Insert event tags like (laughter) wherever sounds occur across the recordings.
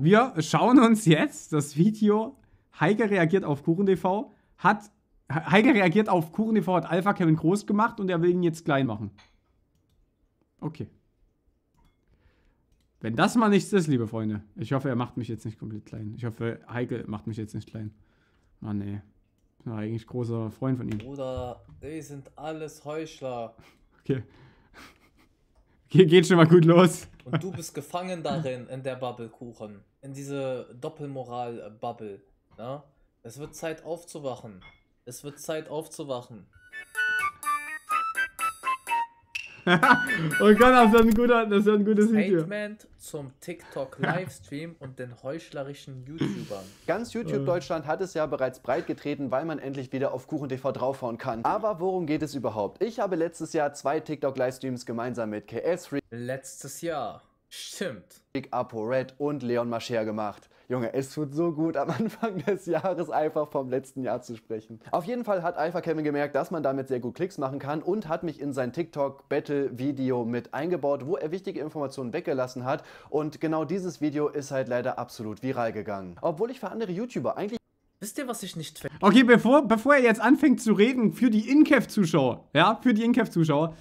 Wir schauen uns jetzt das Video Heike reagiert auf Kuchen TV. Hat Heike reagiert auf Kuchen TV hat Alpha Kevin groß gemacht und er will ihn jetzt klein machen. Okay. Wenn das mal nichts ist, liebe Freunde. Ich hoffe, er macht mich jetzt nicht komplett klein. Ich hoffe, Heike macht mich jetzt nicht klein. Mann, ey. Ich bin eigentlich großer Freund von ihm. Bruder, die sind alles Heuchler. Okay. Hier geht schon mal gut los. Und du bist gefangen darin, in der Bubblekuchen. In diese Doppelmoral-Bubble. Ne? Es wird Zeit aufzuwachen. Es wird Zeit aufzuwachen. (laughs) und kann das ist ein guter, das ist ein gutes Video. Statement zum TikTok Livestream (laughs) und den heuchlerischen YouTubern. Ganz YouTube äh. Deutschland hat es ja bereits breit getreten, weil man endlich wieder auf Kuchen TV draufhauen kann. Aber worum geht es überhaupt? Ich habe letztes Jahr zwei TikTok Livestreams gemeinsam mit KS3. Letztes Jahr. Stimmt. Big Apo Red und Leon Mascher gemacht. Junge, es tut so gut, am (laughs) Anfang des Jahres einfach vom letzten Jahr zu sprechen. Auf jeden Fall hat Alpha Kevin gemerkt, dass man damit sehr gut Klicks machen kann und hat mich in sein TikTok-Battle-Video mit eingebaut, wo er wichtige Informationen weggelassen hat. Und genau dieses Video ist halt leider absolut viral gegangen. Obwohl ich für andere YouTuber eigentlich Wisst ihr, was ich nicht finde? Okay, bevor, bevor er jetzt anfängt zu reden, für die Incaf-Zuschauer, ja, für die Incaf-Zuschauer,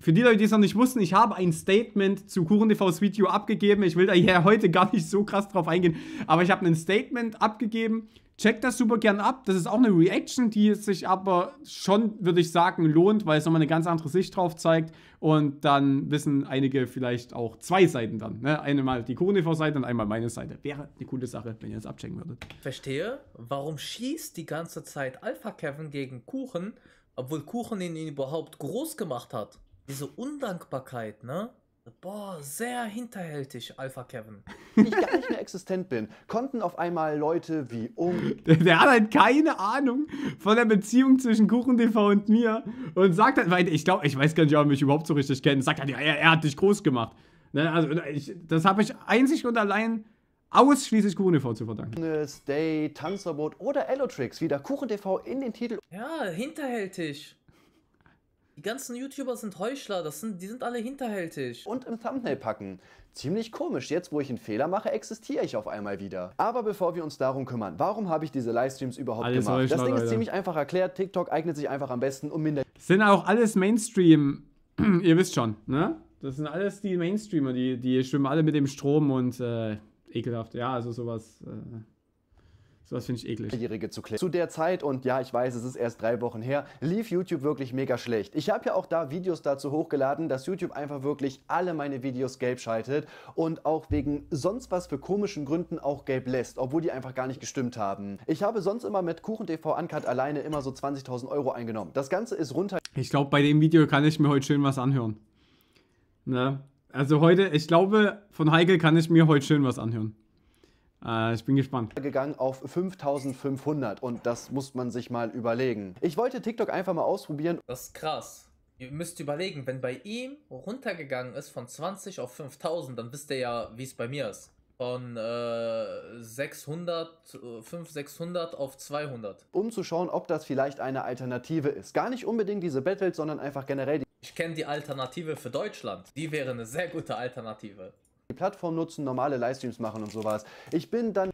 für die Leute, die es noch nicht wussten, ich habe ein Statement zu KuchenTVs Video abgegeben. Ich will da hier (laughs) heute gar nicht so krass drauf eingehen, aber ich habe ein Statement abgegeben. Checkt das super gern ab. Das ist auch eine Reaction, die sich aber schon, würde ich sagen, lohnt, weil es nochmal eine ganz andere Sicht drauf zeigt. Und dann wissen einige vielleicht auch zwei Seiten dann. Ne? Einmal die KuchenTV-Seite und einmal meine Seite. Wäre eine coole Sache, wenn ihr das abchecken würdet. Verstehe. Warum schießt die ganze Zeit Alpha Kevin gegen Kuchen, obwohl Kuchen ihn überhaupt groß gemacht hat? diese Undankbarkeit, ne? Boah, sehr hinterhältig, Alpha Kevin. Ich gar nicht mehr existent bin, konnten auf einmal Leute wie um. Der, der, hat halt keine Ahnung von der Beziehung zwischen Kuchen TV und mir und sagt halt, weil ich glaube, ich weiß gar nicht, ob er mich überhaupt so richtig kennt, sagt halt, ja, er, er hat dich groß gemacht. Ne? Also, ich, das habe ich einzig und allein ausschließlich KuchenTV zu verdanken. Day, Tanzverbot oder Elotrix wieder KuchenTV in den Titel. Ja, hinterhältig. Die ganzen YouTuber sind Heuchler, das sind, die sind alle hinterhältig. Und im Thumbnail packen. Ziemlich komisch, jetzt wo ich einen Fehler mache, existiere ich auf einmal wieder. Aber bevor wir uns darum kümmern, warum habe ich diese Livestreams überhaupt alles gemacht? Heuchler, das Ding ist Alter. ziemlich einfach erklärt, TikTok eignet sich einfach am besten, um minder... Sind auch alles Mainstream, (clears throat) ihr wisst schon, ne? Das sind alles die Mainstreamer, die, die schwimmen alle mit dem Strom und äh, ekelhaft. Ja, also sowas... Äh das finde ich eklig. zu klären. Zu der Zeit, und ja, ich weiß, es ist erst drei Wochen her, lief YouTube wirklich mega schlecht. Ich habe ja auch da Videos dazu hochgeladen, dass YouTube einfach wirklich alle meine Videos gelb schaltet und auch wegen sonst was für komischen Gründen auch gelb lässt, obwohl die einfach gar nicht gestimmt haben. Ich habe sonst immer mit KuchenTV Uncut alleine immer so 20.000 Euro eingenommen. Das Ganze ist runter. Ich glaube, bei dem Video kann ich mir heute schön was anhören. Ne? Also heute, ich glaube, von Heigel kann ich mir heute schön was anhören. Äh, ich bin gespannt. Gegangen auf 5500 und das muss man sich mal überlegen. Ich wollte TikTok einfach mal ausprobieren. Das ist krass. Ihr müsst überlegen, wenn bei ihm runtergegangen ist von 20 auf 5000, dann wisst ihr ja, wie es bei mir ist von äh, 600, 500, 600 auf 200. Um zu schauen, ob das vielleicht eine Alternative ist. Gar nicht unbedingt diese Battles, sondern einfach generell die. Ich kenne die Alternative für Deutschland. Die wäre eine sehr gute Alternative die Plattform nutzen, normale Livestreams machen und sowas. Ich bin dann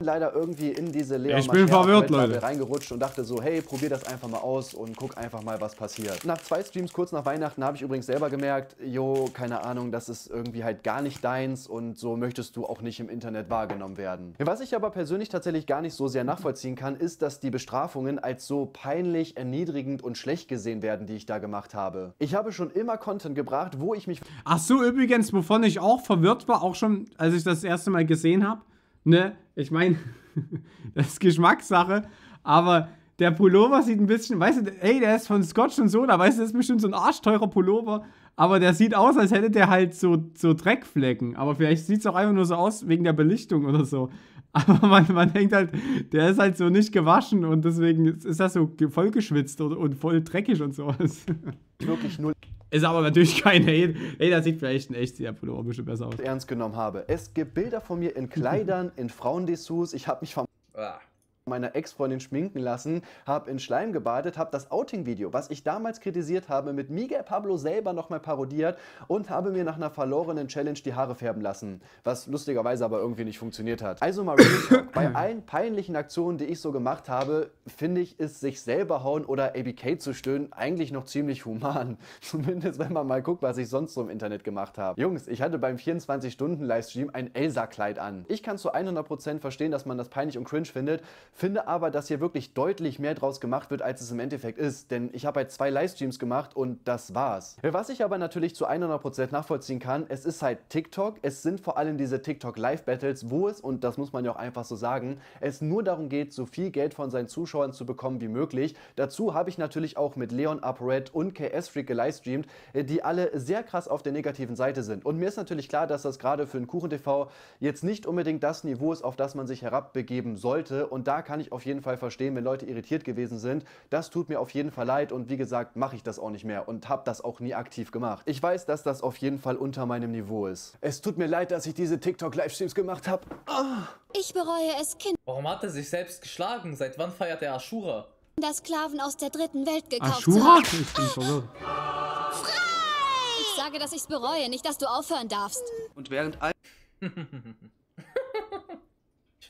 leider irgendwie in diese Leon Ich bin verwirrt, Leute. reingerutscht und dachte so, hey, probier das einfach mal aus und guck einfach mal, was passiert. Nach zwei Streams kurz nach Weihnachten habe ich übrigens selber gemerkt, jo, keine Ahnung, das ist irgendwie halt gar nicht deins und so möchtest du auch nicht im Internet wahrgenommen werden. Was ich aber persönlich tatsächlich gar nicht so sehr nachvollziehen kann, ist, dass die Bestrafungen als so peinlich, erniedrigend und schlecht gesehen werden, die ich da gemacht habe. Ich habe schon immer Content gebracht, wo ich mich... Ach so, übrigens, wovon ich auch verwirrt war, auch schon, als ich das erste Mal gesehen habe, ne? Ich meine, (laughs) das ist Geschmackssache, aber der Pullover sieht ein bisschen, weißt du, ey, der ist von Scotch und Soda, weißt du, das ist bestimmt so ein arschteurer Pullover, aber der sieht aus, als hätte der halt so, so Dreckflecken. Aber vielleicht sieht es auch einfach nur so aus wegen der Belichtung oder so. (laughs) Aber man, man denkt halt, der ist halt so nicht gewaschen und deswegen ist das so voll geschwitzt und voll dreckig und sowas. Wirklich null. Ist aber natürlich kein Hate. Hey, das sieht vielleicht ein echt sehr Pullover bestimmt besser aus. Ernst genommen habe. Es gibt Bilder von mir in Kleidern, in Frauendessous. Ich habe mich verm... Ah meiner Ex-Freundin schminken lassen, habe in Schleim gebadet, habe das Outing-Video, was ich damals kritisiert habe, mit Miguel Pablo selber nochmal parodiert und habe mir nach einer verlorenen Challenge die Haare färben lassen, was lustigerweise aber irgendwie nicht funktioniert hat. Also mal (coughs) bei allen peinlichen Aktionen, die ich so gemacht habe, finde ich, ist sich selber hauen oder ABK zu stöhnen eigentlich noch ziemlich human. (laughs) Zumindest wenn man mal guckt, was ich sonst so im Internet gemacht habe. Jungs, ich hatte beim 24-Stunden-Livestream ein Elsa-Kleid an. Ich kann zu 100% verstehen, dass man das peinlich und cringe findet, Finde aber, dass hier wirklich deutlich mehr draus gemacht wird, als es im Endeffekt ist. Denn ich habe halt zwei Livestreams gemacht und das war's. Was ich aber natürlich zu 100% nachvollziehen kann, es ist halt TikTok. Es sind vor allem diese TikTok Live Battles, wo es, und das muss man ja auch einfach so sagen, es nur darum geht, so viel Geld von seinen Zuschauern zu bekommen wie möglich. Dazu habe ich natürlich auch mit Leon UpRed und KS Freak gelivestreamt, äh, die alle sehr krass auf der negativen Seite sind. Und mir ist natürlich klar, dass das gerade für ein Kuchen TV jetzt nicht unbedingt das Niveau ist, auf das man sich herabbegeben sollte. Und da kann ich auf jeden Fall verstehen, wenn Leute irritiert gewesen sind. Das tut mir auf jeden Fall leid und wie gesagt, mache ich das auch nicht mehr und habe das auch nie aktiv gemacht. Ich weiß, dass das auf jeden Fall unter meinem Niveau ist. Es tut mir leid, dass ich diese TikTok-Livestreams gemacht habe. Oh. Ah. Ich bereue es, Kind. Warum hat er sich selbst geschlagen? Seit wann feiert er Ashura? Der Sklaven aus der dritten Welt gekauft Ashura? Ich bin ah. verloren. Frei! Ich sage, dass ich's bereue, nicht, dass du aufhören darfst. Und während all... (laughs)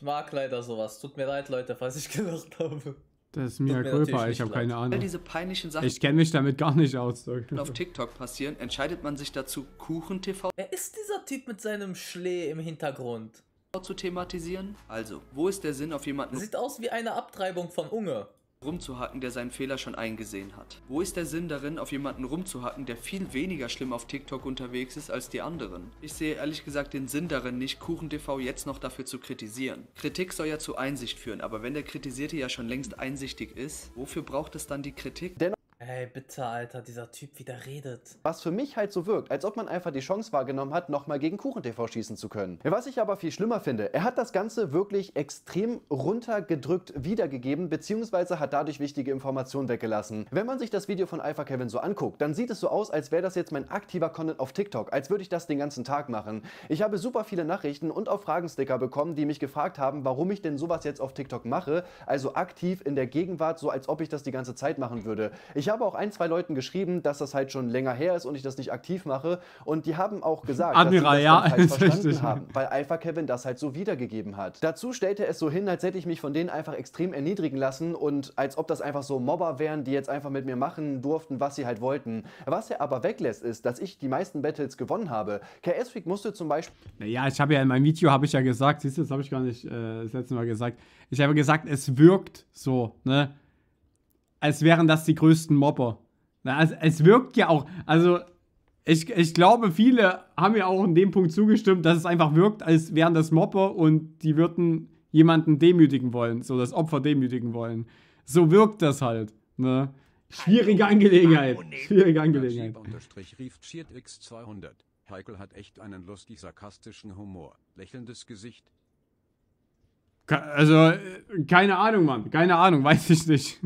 Ich mag leider sowas. Tut mir leid, Leute, falls ich (laughs) gelacht habe. Das ist mir Culpa, ich habe keine Ahnung. All diese peinlichen Sachen. Ich kenne mich damit gar nicht aus. Auf TikTok passieren, entscheidet man sich dazu, Kuchen TV. Wer ist dieser Typ mit seinem Schlee im Hintergrund? Zu thematisieren? Also, wo ist der Sinn auf jemanden? Sieht aus wie eine Abtreibung von Unge rumzuhacken, der seinen Fehler schon eingesehen hat. Wo ist der Sinn darin, auf jemanden rumzuhacken, der viel weniger schlimm auf TikTok unterwegs ist als die anderen? Ich sehe ehrlich gesagt den Sinn darin nicht, KuchenTV jetzt noch dafür zu kritisieren. Kritik soll ja zu Einsicht führen, aber wenn der Kritisierte ja schon längst einsichtig ist, wofür braucht es dann die Kritik? Dennoch Ey, bitte, Alter, dieser Typ wieder redet. Was für mich halt so wirkt, als ob man einfach die Chance wahrgenommen hat, nochmal gegen KuchenTV schießen zu können. Was ich aber viel schlimmer finde, er hat das Ganze wirklich extrem runtergedrückt wiedergegeben, beziehungsweise hat dadurch wichtige Informationen weggelassen. Wenn man sich das Video von Alpha Kevin so anguckt, dann sieht es so aus, als wäre das jetzt mein aktiver Content auf TikTok, als würde ich das den ganzen Tag machen. Ich habe super viele Nachrichten und auch Fragensticker bekommen, die mich gefragt haben, warum ich denn sowas jetzt auf TikTok mache, also aktiv in der Gegenwart, so als ob ich das die ganze Zeit machen würde. Ich habe auch ein, zwei Leuten geschrieben, dass das halt schon länger her ist und ich das nicht aktiv mache. Und die haben auch gesagt, Admiral, dass sie das ja, halt (laughs) verstanden richtig. haben, weil Alpha Kevin das halt so wiedergegeben hat. Dazu stellte es so hin, als hätte ich mich von denen einfach extrem erniedrigen lassen und als ob das einfach so Mobber wären, die jetzt einfach mit mir machen durften, was sie halt wollten. Was er aber weglässt, ist, dass ich die meisten Battles gewonnen habe. KS Freak musste zum Beispiel. Naja, ich habe ja in meinem Video habe ich ja gesagt, siehst du, das habe ich gar nicht äh, das letzte Mal gesagt. Ich habe gesagt, es wirkt so, ne? als wären das die größten Mobber. Also, es wirkt ja auch, also ich, ich glaube, viele haben ja auch in dem Punkt zugestimmt, dass es einfach wirkt, als wären das Mopper und die würden jemanden demütigen wollen, so das Opfer demütigen wollen. So wirkt das halt. Ne? Schwierige Angelegenheit. Schwierige Angelegenheit. rief 200 Heikel hat echt einen lustig sarkastischen Humor, lächelndes Gesicht, also, keine Ahnung, Mann. Keine Ahnung, (laughs) weiß ich nicht.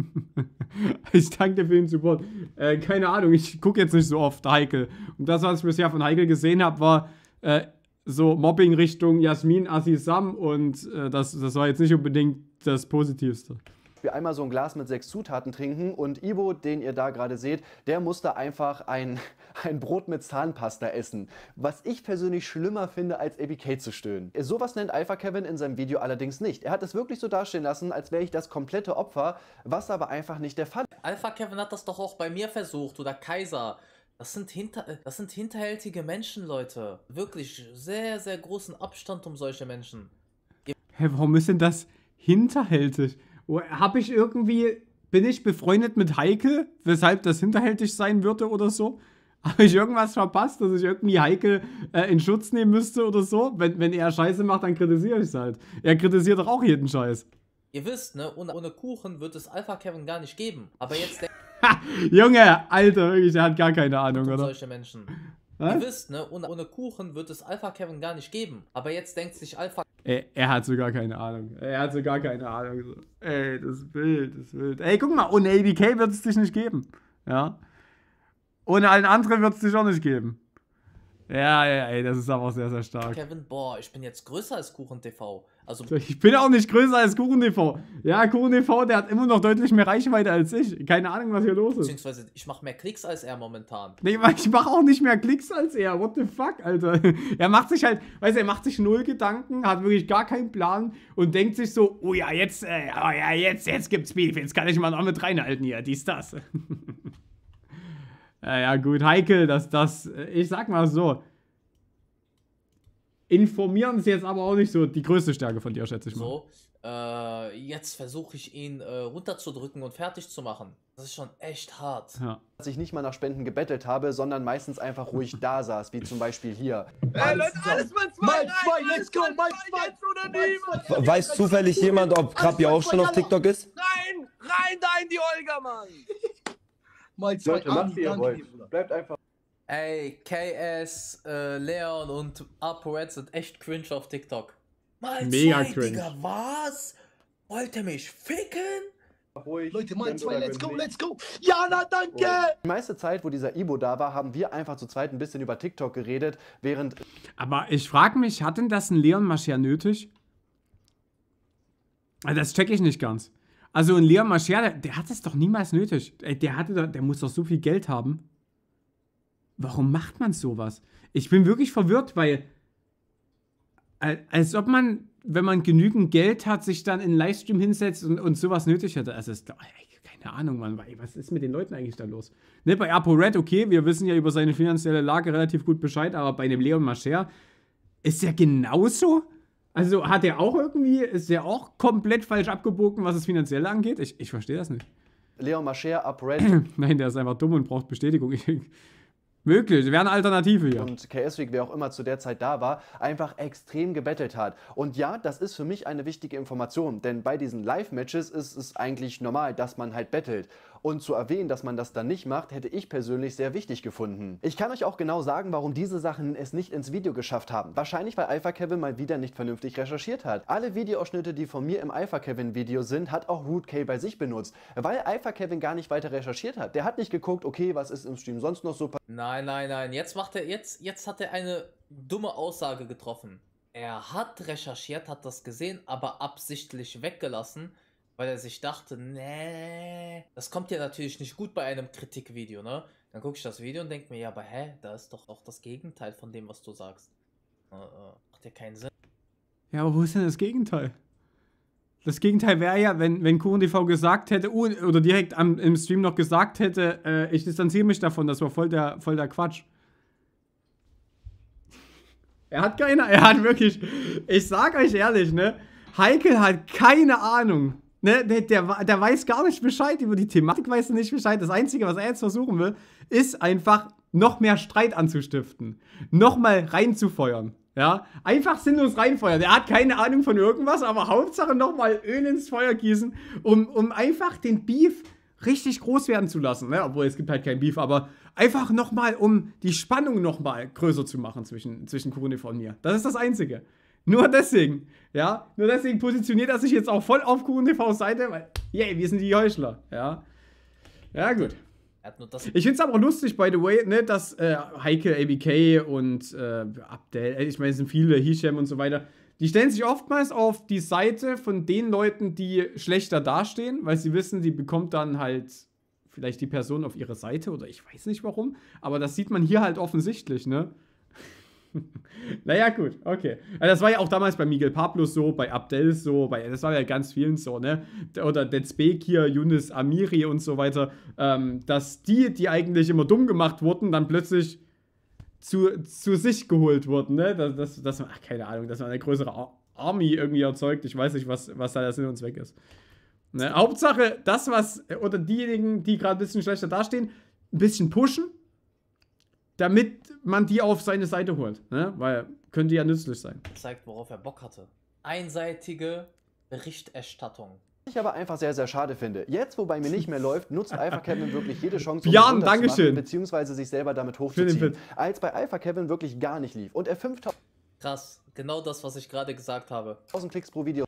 ich danke dir für den Support. Äh, keine Ahnung, ich gucke jetzt nicht so oft Heikel. Und das, was ich bisher von Heikel gesehen habe, war äh, so Mobbing Richtung Jasmin Asisam und äh, das, das war jetzt nicht unbedingt das Positivste. Beispiel einmal so ein Glas mit sechs Zutaten trinken und Ibo, den ihr da gerade seht, der musste einfach ein, (laughs) ein Brot mit Zahnpasta essen. Was ich persönlich schlimmer finde, als ABK zu stöhnen. Sowas nennt Alpha Kevin in seinem Video allerdings nicht. Er hat es wirklich so dastehen lassen, als wäre ich das komplette Opfer, was aber einfach nicht der Fall. ist. Alpha Kevin hat das doch auch bei mir versucht oder Kaiser. Das sind, hinter, das sind hinterhältige Menschen, Leute. Wirklich sehr, sehr großen Abstand um solche Menschen. Hä, hey, warum ist denn das hinterhältig? Oh, Habe ich irgendwie, bin ich befreundet mit Heike, weshalb das hinterhältig sein würde oder so? (laughs) Habe ich irgendwas verpasst, dass ich irgendwie Heike äh, in Schutz nehmen müsste oder so? Wenn, wenn er Scheiße macht, dann kritisiere ich es halt. Er kritisiert doch auch jeden Scheiß. Ihr wisst, ne, ohne, ohne Kuchen wird es Alpha Kevin gar nicht geben. Aber jetzt (laughs) der. Junge, Alter, wirklich, er hat gar keine Ahnung, oder? Solche Menschen. Ihr wisst, ne, ohne, ohne Kuchen wird es Alpha Kevin gar nicht geben. Aber jetzt denkt sich Alpha. Ey, er hat sogar keine Ahnung. Er hat sogar keine Ahnung. So, ey, das ist wild, das ist wild. Ey, guck mal, ohne ABK wird es dich nicht geben. Ja. Ohne allen anderen wird es dich auch nicht geben. Ja, ja, ey, das ist aber auch sehr, sehr stark. Kevin, boah, ich bin jetzt größer als KuchenTV. Also (laughs) ich bin auch nicht größer als KuchenTV. Ja, KuchenTV, der hat immer noch deutlich mehr Reichweite als ich. Keine Ahnung, was hier los ist. Beziehungsweise, ich mache mehr Klicks als er momentan. Nee, ich mache auch nicht mehr Klicks als er. What the fuck, Alter? (laughs) Er macht sich halt, weißt du, er macht sich null Gedanken, hat wirklich gar keinen Plan und denkt sich so, oh ja, jetzt, äh, oh ja, jetzt, jetzt gibt's Beef, jetzt kann ich mal noch mit reinhalten hier, dies, das. (laughs) ja gut, heikel, dass das, äh, ich sag mal so, informieren ist jetzt aber auch nicht so die größte Stärke von dir, schätze ich mal. So, äh, jetzt versuche ich ihn äh, runterzudrücken und fertig zu machen. Das ist schon echt hart. Ja. Dass ich nicht mal nach Spenden gebettelt habe, sondern meistens einfach ruhig da saß, wie zum Beispiel hier. Ey Leute, alles mal zwei, mal zwei, let's go, mein zwei. Weiß zufällig jemand, ob Krabbi auch schon auf TikTok ist? Rein, rein da in die Olga, Mann mal zwei Leute, macht, wie ihr wollt. Bleibt einfach. Ey, KS, äh, Leon und ApoRed sind echt cringe auf TikTok. Mal Mega zwei, cringe. Digga, was? Wollt ihr mich ficken? Leute, mal zwei, let's go, let's go. Jana, danke! Die meiste Zeit, wo dieser Ibo da war, haben wir einfach zu zweit ein bisschen über TikTok geredet, während... Aber ich frage mich, hat denn das ein Leon Mascher nötig? Äh, das check ich nicht ganz. Also ein Leon Mascher, der, der hat es doch niemals nötig. Der, hatte doch, der muss doch so viel Geld haben. Warum macht man sowas? Ich bin wirklich verwirrt, weil als ob man, wenn man genügend Geld hat, sich dann in einen Livestream hinsetzt und, und sowas nötig hätte. Also ist, keine Ahnung, Mann, was ist mit den Leuten eigentlich da los? Ne, bei Red, okay, wir wissen ja über seine finanzielle Lage relativ gut Bescheid, aber bei dem Leon Mascher ist ja genauso. Also hat er auch irgendwie, ist er auch komplett falsch abgebogen, was das finanziell angeht? Ich, ich verstehe das nicht. Leon Mascher up Red. (clears throat) Nein, der ist einfach dumm und braucht Bestätigung. Möglich, wäre eine Alternative hier. Und KS-Week, wer auch immer zu der Zeit da war, einfach extrem gebettelt hat. Und ja, das ist für mich eine wichtige Information, denn bei diesen Live-Matches ist es eigentlich normal, dass man halt bettelt. Und zu erwähnen, dass man das dann nicht macht, hätte ich persönlich sehr wichtig gefunden. Ich kann euch auch genau sagen, warum diese Sachen es nicht ins Video geschafft haben. Wahrscheinlich, weil Alpha Kevin mal wieder nicht vernünftig recherchiert hat. Alle Videoausschnitte, die von mir im Alpha Kevin Video sind, hat auch Root K bei sich benutzt, weil Alpha Kevin gar nicht weiter recherchiert hat. Der hat nicht geguckt, okay, was ist im Stream sonst noch so Nein, nein, nein. Jetzt macht er jetzt jetzt hat er eine dumme Aussage getroffen. Er hat recherchiert, hat das gesehen, aber absichtlich weggelassen, weil er sich dachte, nee, das kommt ja natürlich nicht gut bei einem Kritikvideo, ne? Dann gucke ich das Video und denke mir, ja, aber hä, da ist doch auch das Gegenteil von dem, was du sagst. Äh, äh, macht ja keinen Sinn. Ja, aber wo ist denn das Gegenteil? Das Gegenteil wäre ja, wenn, wenn KurenTV gesagt hätte, oh, oder direkt am, im Stream noch gesagt hätte, äh, ich distanziere mich davon, das war voll der, voll der Quatsch. Er hat keine, er hat wirklich, ich sag euch ehrlich, ne? Heikel hat keine Ahnung ne, der, der, der weiß gar nicht Bescheid über die Thematik, weiß nicht Bescheid. Das Einzige, was er jetzt versuchen will, ist einfach noch mehr Streit anzustiften, Nochmal reinzufeuern. Ja, einfach sinnlos reinfeuern. Der hat keine Ahnung von irgendwas, aber Hauptsache nochmal Öl ins Feuer gießen, um, um einfach den Beef richtig groß werden zu lassen. Ne? Obwohl es gibt halt kein Beef, aber einfach nochmal, um die Spannung nochmal größer zu machen zwischen, zwischen Kurune und mir. Das ist das Einzige. Nur deswegen. Ja, nur deswegen positioniert er sich jetzt auch voll auf QNTVs Seite, weil, yay, wir sind die Heuchler. Ja, ja gut. Ich finde es aber auch lustig, by the way, ne, dass äh, Heike, ABK und äh, Abdel, äh, ich meine, es sind viele, Hisham und so weiter, die stellen sich oftmals auf die Seite von den Leuten, die schlechter dastehen, weil sie wissen, die bekommt dann halt vielleicht die Person auf ihre Seite oder ich weiß nicht warum, aber das sieht man hier halt offensichtlich, ne? (laughs) naja, gut, okay. Also das war ja auch damals bei Miguel Pablos so, bei Abdel so, bei, das war ja ganz vielen so, ne? Oder hier, Yunus Amiri und so weiter, ähm, dass die, die eigentlich immer dumm gemacht wurden, dann plötzlich zu, zu sich geholt wurden, ne? Dass, dass, dass man, ach, keine Ahnung, dass man eine größere Ar Army irgendwie erzeugt. Ich weiß nicht, was, was da der Sinn und Zweck ist. Ne? Hauptsache, das, was, oder diejenigen, die gerade ein bisschen schlechter dastehen, ein bisschen pushen, damit man die auf seine Seite holt. Ne? Weil könnte ja nützlich sein. Zeigt, worauf er Bock hatte. Einseitige Berichterstattung. Ich aber einfach sehr, sehr schade finde. Jetzt, wo bei mir nicht mehr läuft, nutzt Alpha Kevin wirklich jede Chance, um Björn, machen, beziehungsweise sich selber damit hochzuziehen. Als bei Alpha Kevin wirklich gar nicht lief und er 5000... Krass, genau das, was ich gerade gesagt habe. 1000 Klicks pro Video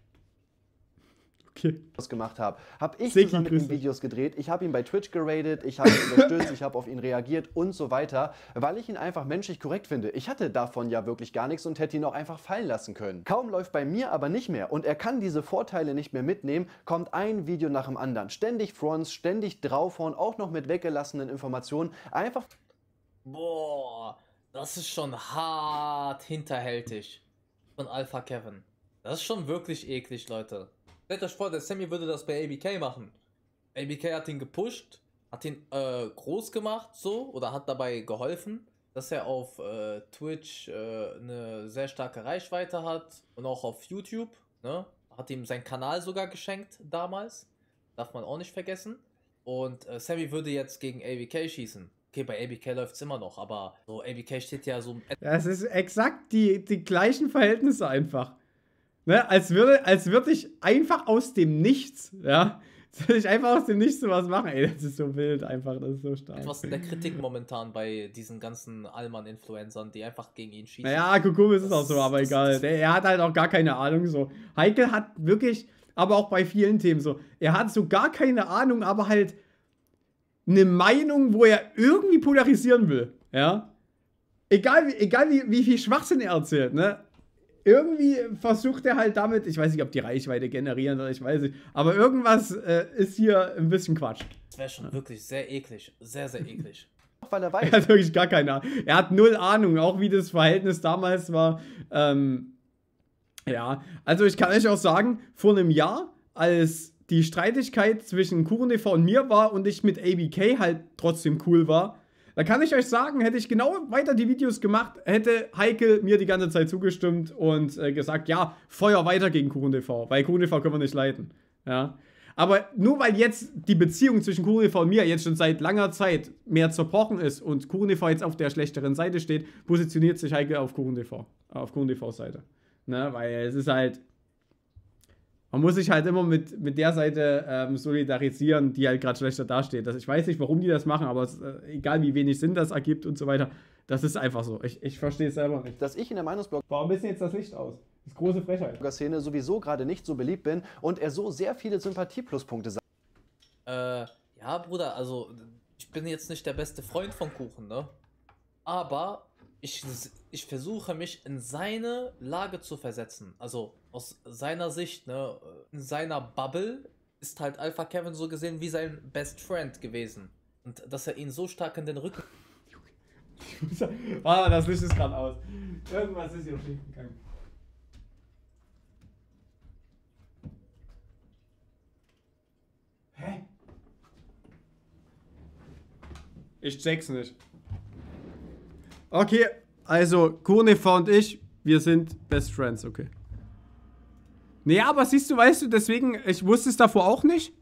Okay. Was gemacht habe. Habe ich Seki, zusammen mit ihm Videos gedreht, ich habe ihn bei Twitch geradet, ich habe ihn unterstützt, (laughs) ich habe auf ihn reagiert und so weiter, weil ich ihn einfach menschlich korrekt finde. Ich hatte davon ja wirklich gar nichts und hätte ihn auch einfach fallen lassen können. Kaum läuft bei mir aber nicht mehr und er kann diese Vorteile nicht mehr mitnehmen, kommt ein Video nach dem anderen. Ständig Fronts, ständig draufhauen, auch noch mit weggelassenen Informationen. Einfach. Boah, das ist schon hart hinterhältig von Alpha Kevin. Das ist schon wirklich eklig, Leute. Stellt euch vor, der Sammy würde das bei ABK machen. ABK hat ihn gepusht, hat ihn äh, groß gemacht, so, oder hat dabei geholfen, dass er auf äh, Twitch äh, eine sehr starke Reichweite hat und auch auf YouTube, ne? Hat ihm seinen Kanal sogar geschenkt damals. Darf man auch nicht vergessen. Und äh, Sammy würde jetzt gegen ABK schießen. Okay, bei ABK läuft es immer noch, aber so ABK steht ja so. Das ist exakt die, die gleichen Verhältnisse einfach. Ne? Als, würde, als würde ich einfach aus dem Nichts, ja, würde ich einfach aus dem Nichts sowas machen? Ey, das ist so wild einfach, das ist so stark. Etwas in der Kritik momentan bei diesen ganzen Allmann-Influencern, die einfach gegen ihn schießen. Naja, Kukum ist es auch so, aber egal. Der, er hat halt auch gar keine Ahnung so. Heikel hat wirklich, aber auch bei vielen Themen so, er hat so gar keine Ahnung, aber halt eine Meinung, wo er irgendwie polarisieren will, ja. Egal, egal wie, wie viel Schwachsinn er erzählt, ne? irgendwie versucht er halt damit, ich weiß nicht, ob die Reichweite generieren oder ich weiß nicht, aber irgendwas äh, ist hier ein bisschen Quatsch. Das wäre schon wirklich sehr eklig. Sehr, sehr eklig. Auch Weil er, weiß. (laughs) er hat wirklich gar keine Ahnung. Er hat null Ahnung, auch wie das Verhältnis damals war. Ähm, ja, also ich kann euch auch sagen, vor einem Jahr, als die Streitigkeit zwischen KuchenTV und mir war und ich mit ABK halt trotzdem cool war, da kann ich euch sagen, hätte ich genau weiter die Videos gemacht, hätte Heike mir die ganze Zeit zugestimmt und äh, gesagt, ja, Feuer weiter gegen KuchenTV, weil KuchenTV können wir nicht leiten. Ja. Aber nur weil jetzt die Beziehung zwischen KuchenTV und mir jetzt schon seit langer Zeit mehr zerbrochen ist und KuchenTV jetzt auf der schlechteren Seite steht, positioniert sich Heike auf KuchenTV, auf KuchenTV-Seite. Ne, weil es ist halt, man muss sich halt immer mit, mit der Seite ähm, solidarisieren, die halt gerade schlechter dasteht. Das, ich weiß nicht, warum die das machen, aber es, äh, egal wie wenig Sinn das ergibt und so weiter, das ist einfach so. Ich, ich verstehe es selber nicht. Dass ich in der Meinungsblog. Warum ist denn jetzt das Licht aus? Das ist große Frechheit. Szene sowieso gerade nicht so beliebt bin und er so sehr viele Sympathie-Pluspunkte sagt. Äh, ja, Bruder, also ich bin jetzt nicht der beste Freund von Kuchen, ne? Aber ich, ich versuche mich in seine Lage zu versetzen. Also aus seiner Sicht, ne, in seiner Bubble ist halt Alpha Kevin so gesehen wie sein Best Friend gewesen. Und dass er ihn so stark in den Rücken. (laughs) Warte, mal, das Licht ist gerade aus. Irgendwas ist hier schief gegangen. Hä? Ich check's nicht. Okay, also Kone und ich, wir sind Best Friends, okay. Naja, aber siehst du, weißt du, deswegen, ich wusste es davor auch nicht.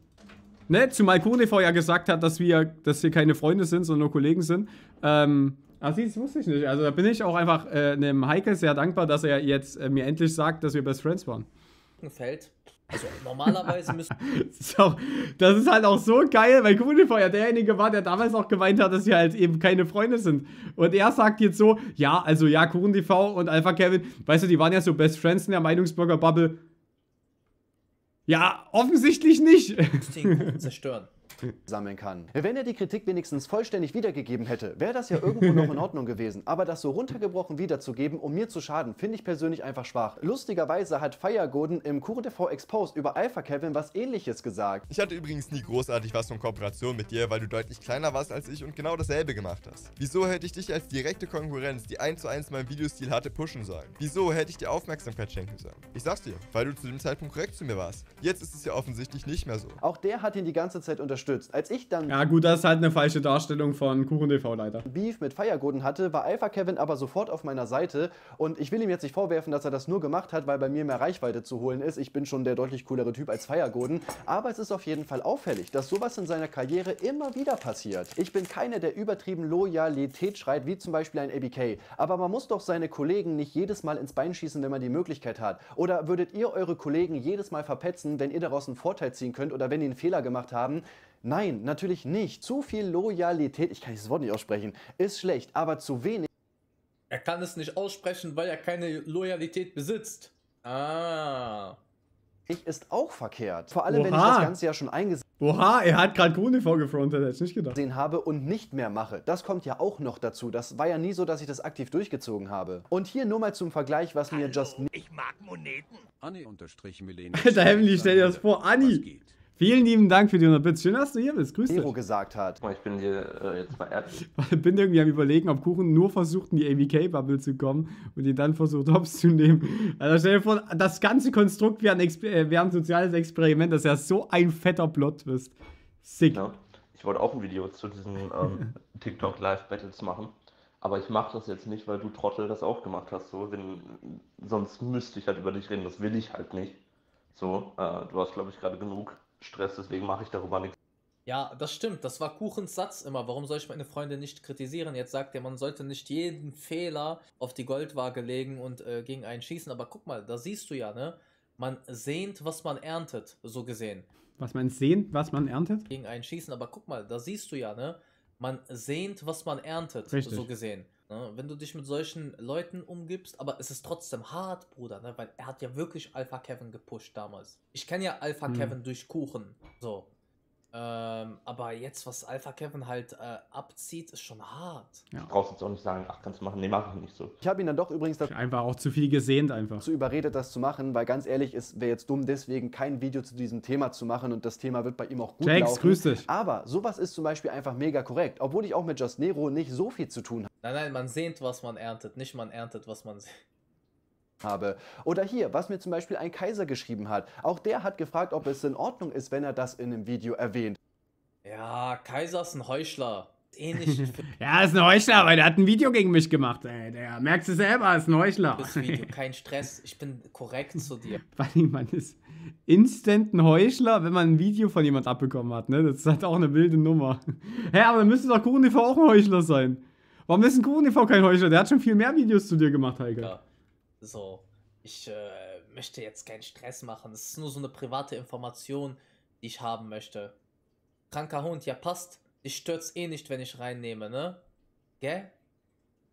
Ne, zumal Kone vorher gesagt hat, dass wir, dass wir keine Freunde sind, sondern nur Kollegen sind. Ähm, also das wusste ich nicht. Also da bin ich auch einfach äh, dem Heike sehr dankbar, dass er jetzt äh, mir endlich sagt, dass wir Best Friends waren. Gefällt. Also normalerweise müssen. (laughs) das, das, ist halt auch so geil, weil Grunefeuer ja derjenige war, der damals auch gemeint hat, dass wir halt eben keine Freunde sind. Und er sagt jetzt so: Ja, also ja, Kuchen TV und Alpha Kevin, weißt du, die waren ja so Best Friends in der Meinungsbürger-Bubble. Ja, offensichtlich nicht. Zerstören sammeln kann. Wenn er die Kritik wenigstens vollständig wiedergegeben hätte, wäre das ja irgendwo noch in Ordnung gewesen. Aber das so runtergebrochen wiederzugeben, um mir zu schaden, finde ich persönlich einfach schwach. Lustigerweise hat Firegoden im Cour de Exposed über Alpha Kevin was ähnliches gesagt. Ich hatte übrigens nie großartig was von Kooperation mit dir, weil du deutlich kleiner warst als ich und genau dasselbe gemacht hast. Wieso hätte ich dich als direkte Konkurrenz, die 1 zu 1 meinen Videostil hatte, pushen sollen? Wieso hätte ich dir Aufmerksamkeit schenken sollen? Ich sag's dir, weil du zu dem Zeitpunkt korrekt zu mir warst. Jetzt ist es ja offensichtlich nicht mehr so. Auch der hat ihn die ganze Zeit unterstützt unterstützt. Als ich dann. Ja, gut, das ist halt eine falsche Darstellung von Kuchen TV leider. Beef mit Feiergoden hatte, war Alpha Kevin aber sofort auf meiner Seite und ich will ihm jetzt nicht vorwerfen, dass er das nur gemacht hat, weil bei mir mehr Reichweite zu holen ist. Ich bin schon der deutlich coolere Typ als Feiergoden, aber es ist auf jeden Fall auffällig, dass sowas in seiner Karriere immer wieder passiert. Ich bin keiner, der übertrieben Loyalität schreit, wie zum Beispiel ein ABK, aber man muss doch seine Kollegen nicht jedes Mal ins Bein schießen, wenn man die Möglichkeit hat. Oder würdet ihr eure Kollegen jedes Mal verpetzen, wenn ihr daraus einen Vorteil ziehen könnt oder wenn die einen Fehler gemacht haben? Nein, natürlich nicht. Zu viel Loyalität, ich kann dieses Wort nicht aussprechen, ist schlecht, aber zu wenig. Er kann es nicht aussprechen, weil er keine Loyalität besitzt. Ah. Ich ist auch verkehrt. Vor allem, Oha. wenn ich das Ganze ja schon eingesetzt Oha, er hat gerade Gruni vorgefrontet, hätte ich nicht gedacht. ...gesehen habe und nicht mehr mache. Das kommt ja auch noch dazu. Das war ja nie so, dass ich das aktiv durchgezogen habe. Und hier nur mal zum Vergleich, was Hallo, mir Just... Ich mag Moneten. Anni unterstrich Milena. Alter, Heavenly, stell dir das vor, Anni. Vielen lieben Dank für die 100 Bits. Schön, dass du hier bist. Grüß Hero dich. gesagt hat. Ich bin hier äh, jetzt bei Erdbeeren. Ich bin irgendwie am überlegen, ob Kuchen nur versucht, in die ABK-Bubble zu kommen und ihn dann versucht, Hops zu nehmen. Also stell dir vor, das ganze Konstrukt wäre ein, äh, wär ein soziales Experiment. Das ist ja so ein fetter Plot ist. Sick. Ja. Ich wollte auch ein Video zu diesen ähm, (laughs) TikTok-Live-Battles machen. Aber ich mache das jetzt nicht, weil du Trottel das auch gemacht hast. So, wenn, sonst müsste ich halt über dich reden. Das will ich halt nicht. So, äh, du hast, glaube ich, gerade genug Stress, deswegen mache ich darüber nichts. Ja, das stimmt. Das war Kuchens Satz immer. Warum soll ich meine Freunde nicht kritisieren? Jetzt sagt er, man sollte nicht jeden Fehler auf die Goldwaage legen und äh, gegen einen schießen. Aber guck mal, da siehst du ja, ne? Man sehnt, was man erntet, so gesehen. Was man sehnt, was man erntet? Gegen einen schießen. Aber guck mal, da siehst du ja, ne? Man sehnt, was man erntet, Richtig. so gesehen. Ne? Wenn du dich mit solchen Leuten umgibst, aber es ist trotzdem hart, Bruder, ne? weil er hat ja wirklich Alpha Kevin gepusht damals. Ich kenne ja Alpha hm. Kevin durch Kuchen. So. Ähm, aber jetzt, was Alpha Kevin halt äh, abzieht, ist schon hart. Ja. Brauchst jetzt auch nicht sagen, ach, kannst du machen. Nee, mach ich nicht so. Ich habe ihn dann doch übrigens dazu einfach auch zu viel gesehnt einfach. Zu überredet, das zu machen, weil ganz ehrlich, es wäre jetzt dumm, deswegen kein Video zu diesem Thema zu machen und das Thema wird bei ihm auch gut Jax, laufen. grüß dich. Aber sowas ist zum Beispiel einfach mega korrekt, obwohl ich auch mit Just Nero nicht so viel zu tun habe. Nein, nein, man sehnt, was man erntet, nicht man erntet, was man sehnt habe. Oder hier, was mir zum Beispiel ein Kaiser geschrieben hat. Auch der hat gefragt, ob es in Ordnung ist, wenn er das in einem Video erwähnt. Ja, Kaiser ist ein Heuchler. Ähnlich. (laughs) ja, ist ein Heuchler, weil der hat ein Video gegen mich gemacht, ey. Der merkst du selber, ist ein Heuchler. Das Video, kein Stress. Ich bin korrekt zu dir. (laughs) Weil man ist instant ein Heuchler, wenn man ein Video von jemand abbekommen hat, ne? Das ist halt auch eine wilde Nummer. Hä, hey, aber müsste doch KuchenTV auch ein Heuchler sein. Warum ist ein KuchenTV e kein Heuchler? Der hat schon viel mehr Videos zu dir gemacht, Heike. Ja. So, ich äh, möchte jetzt keinen Stress machen. Das ist nur so eine private Information, die ich haben möchte. Kranker Hund, ja passt. Ich stört's eh nicht, wenn ich reinnehme, ne? Gell?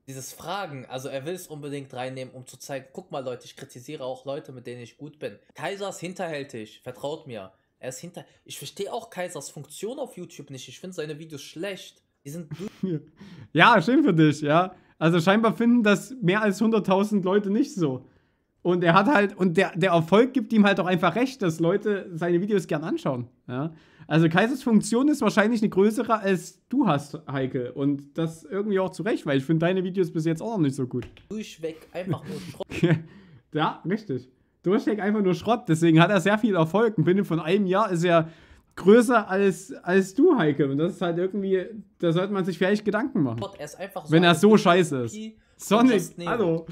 Dieses Fragen, also er will es unbedingt reinnehmen, um zu zeigen, guck mal Leute, ich kritisiere auch Leute, mit denen ich gut bin. Kaiser ist hinterhältig, vertraut mir. Er ist hinter. Ich verstehe auch Kaisers Funktion auf YouTube nicht. Ich finde seine Videos schlecht. Die sind (laughs) ja, schön für dich, ja. Also scheinbar finden das mehr als 100.000 Leute nicht so. Und er hat halt, und der, der Erfolg gibt ihm halt auch einfach recht, dass Leute seine Videos gern anschauen. Ja? Also Kaisers Funktion ist wahrscheinlich eine größere, als du hast, Heike. Und das irgendwie auch zu Recht, weil ich finde deine Videos bis jetzt auch noch nicht so gut. Durchweg einfach nur Schrott. (laughs) ja, richtig. Durchweg einfach nur Schrott. Deswegen hat er sehr viel Erfolg. Und binnen von einem Jahr ist er größer als, als du, Heike. Und das ist halt irgendwie, da sollte man sich vielleicht Gedanken machen. Er ist einfach so wenn er so scheiße ist. Sonic, hallo.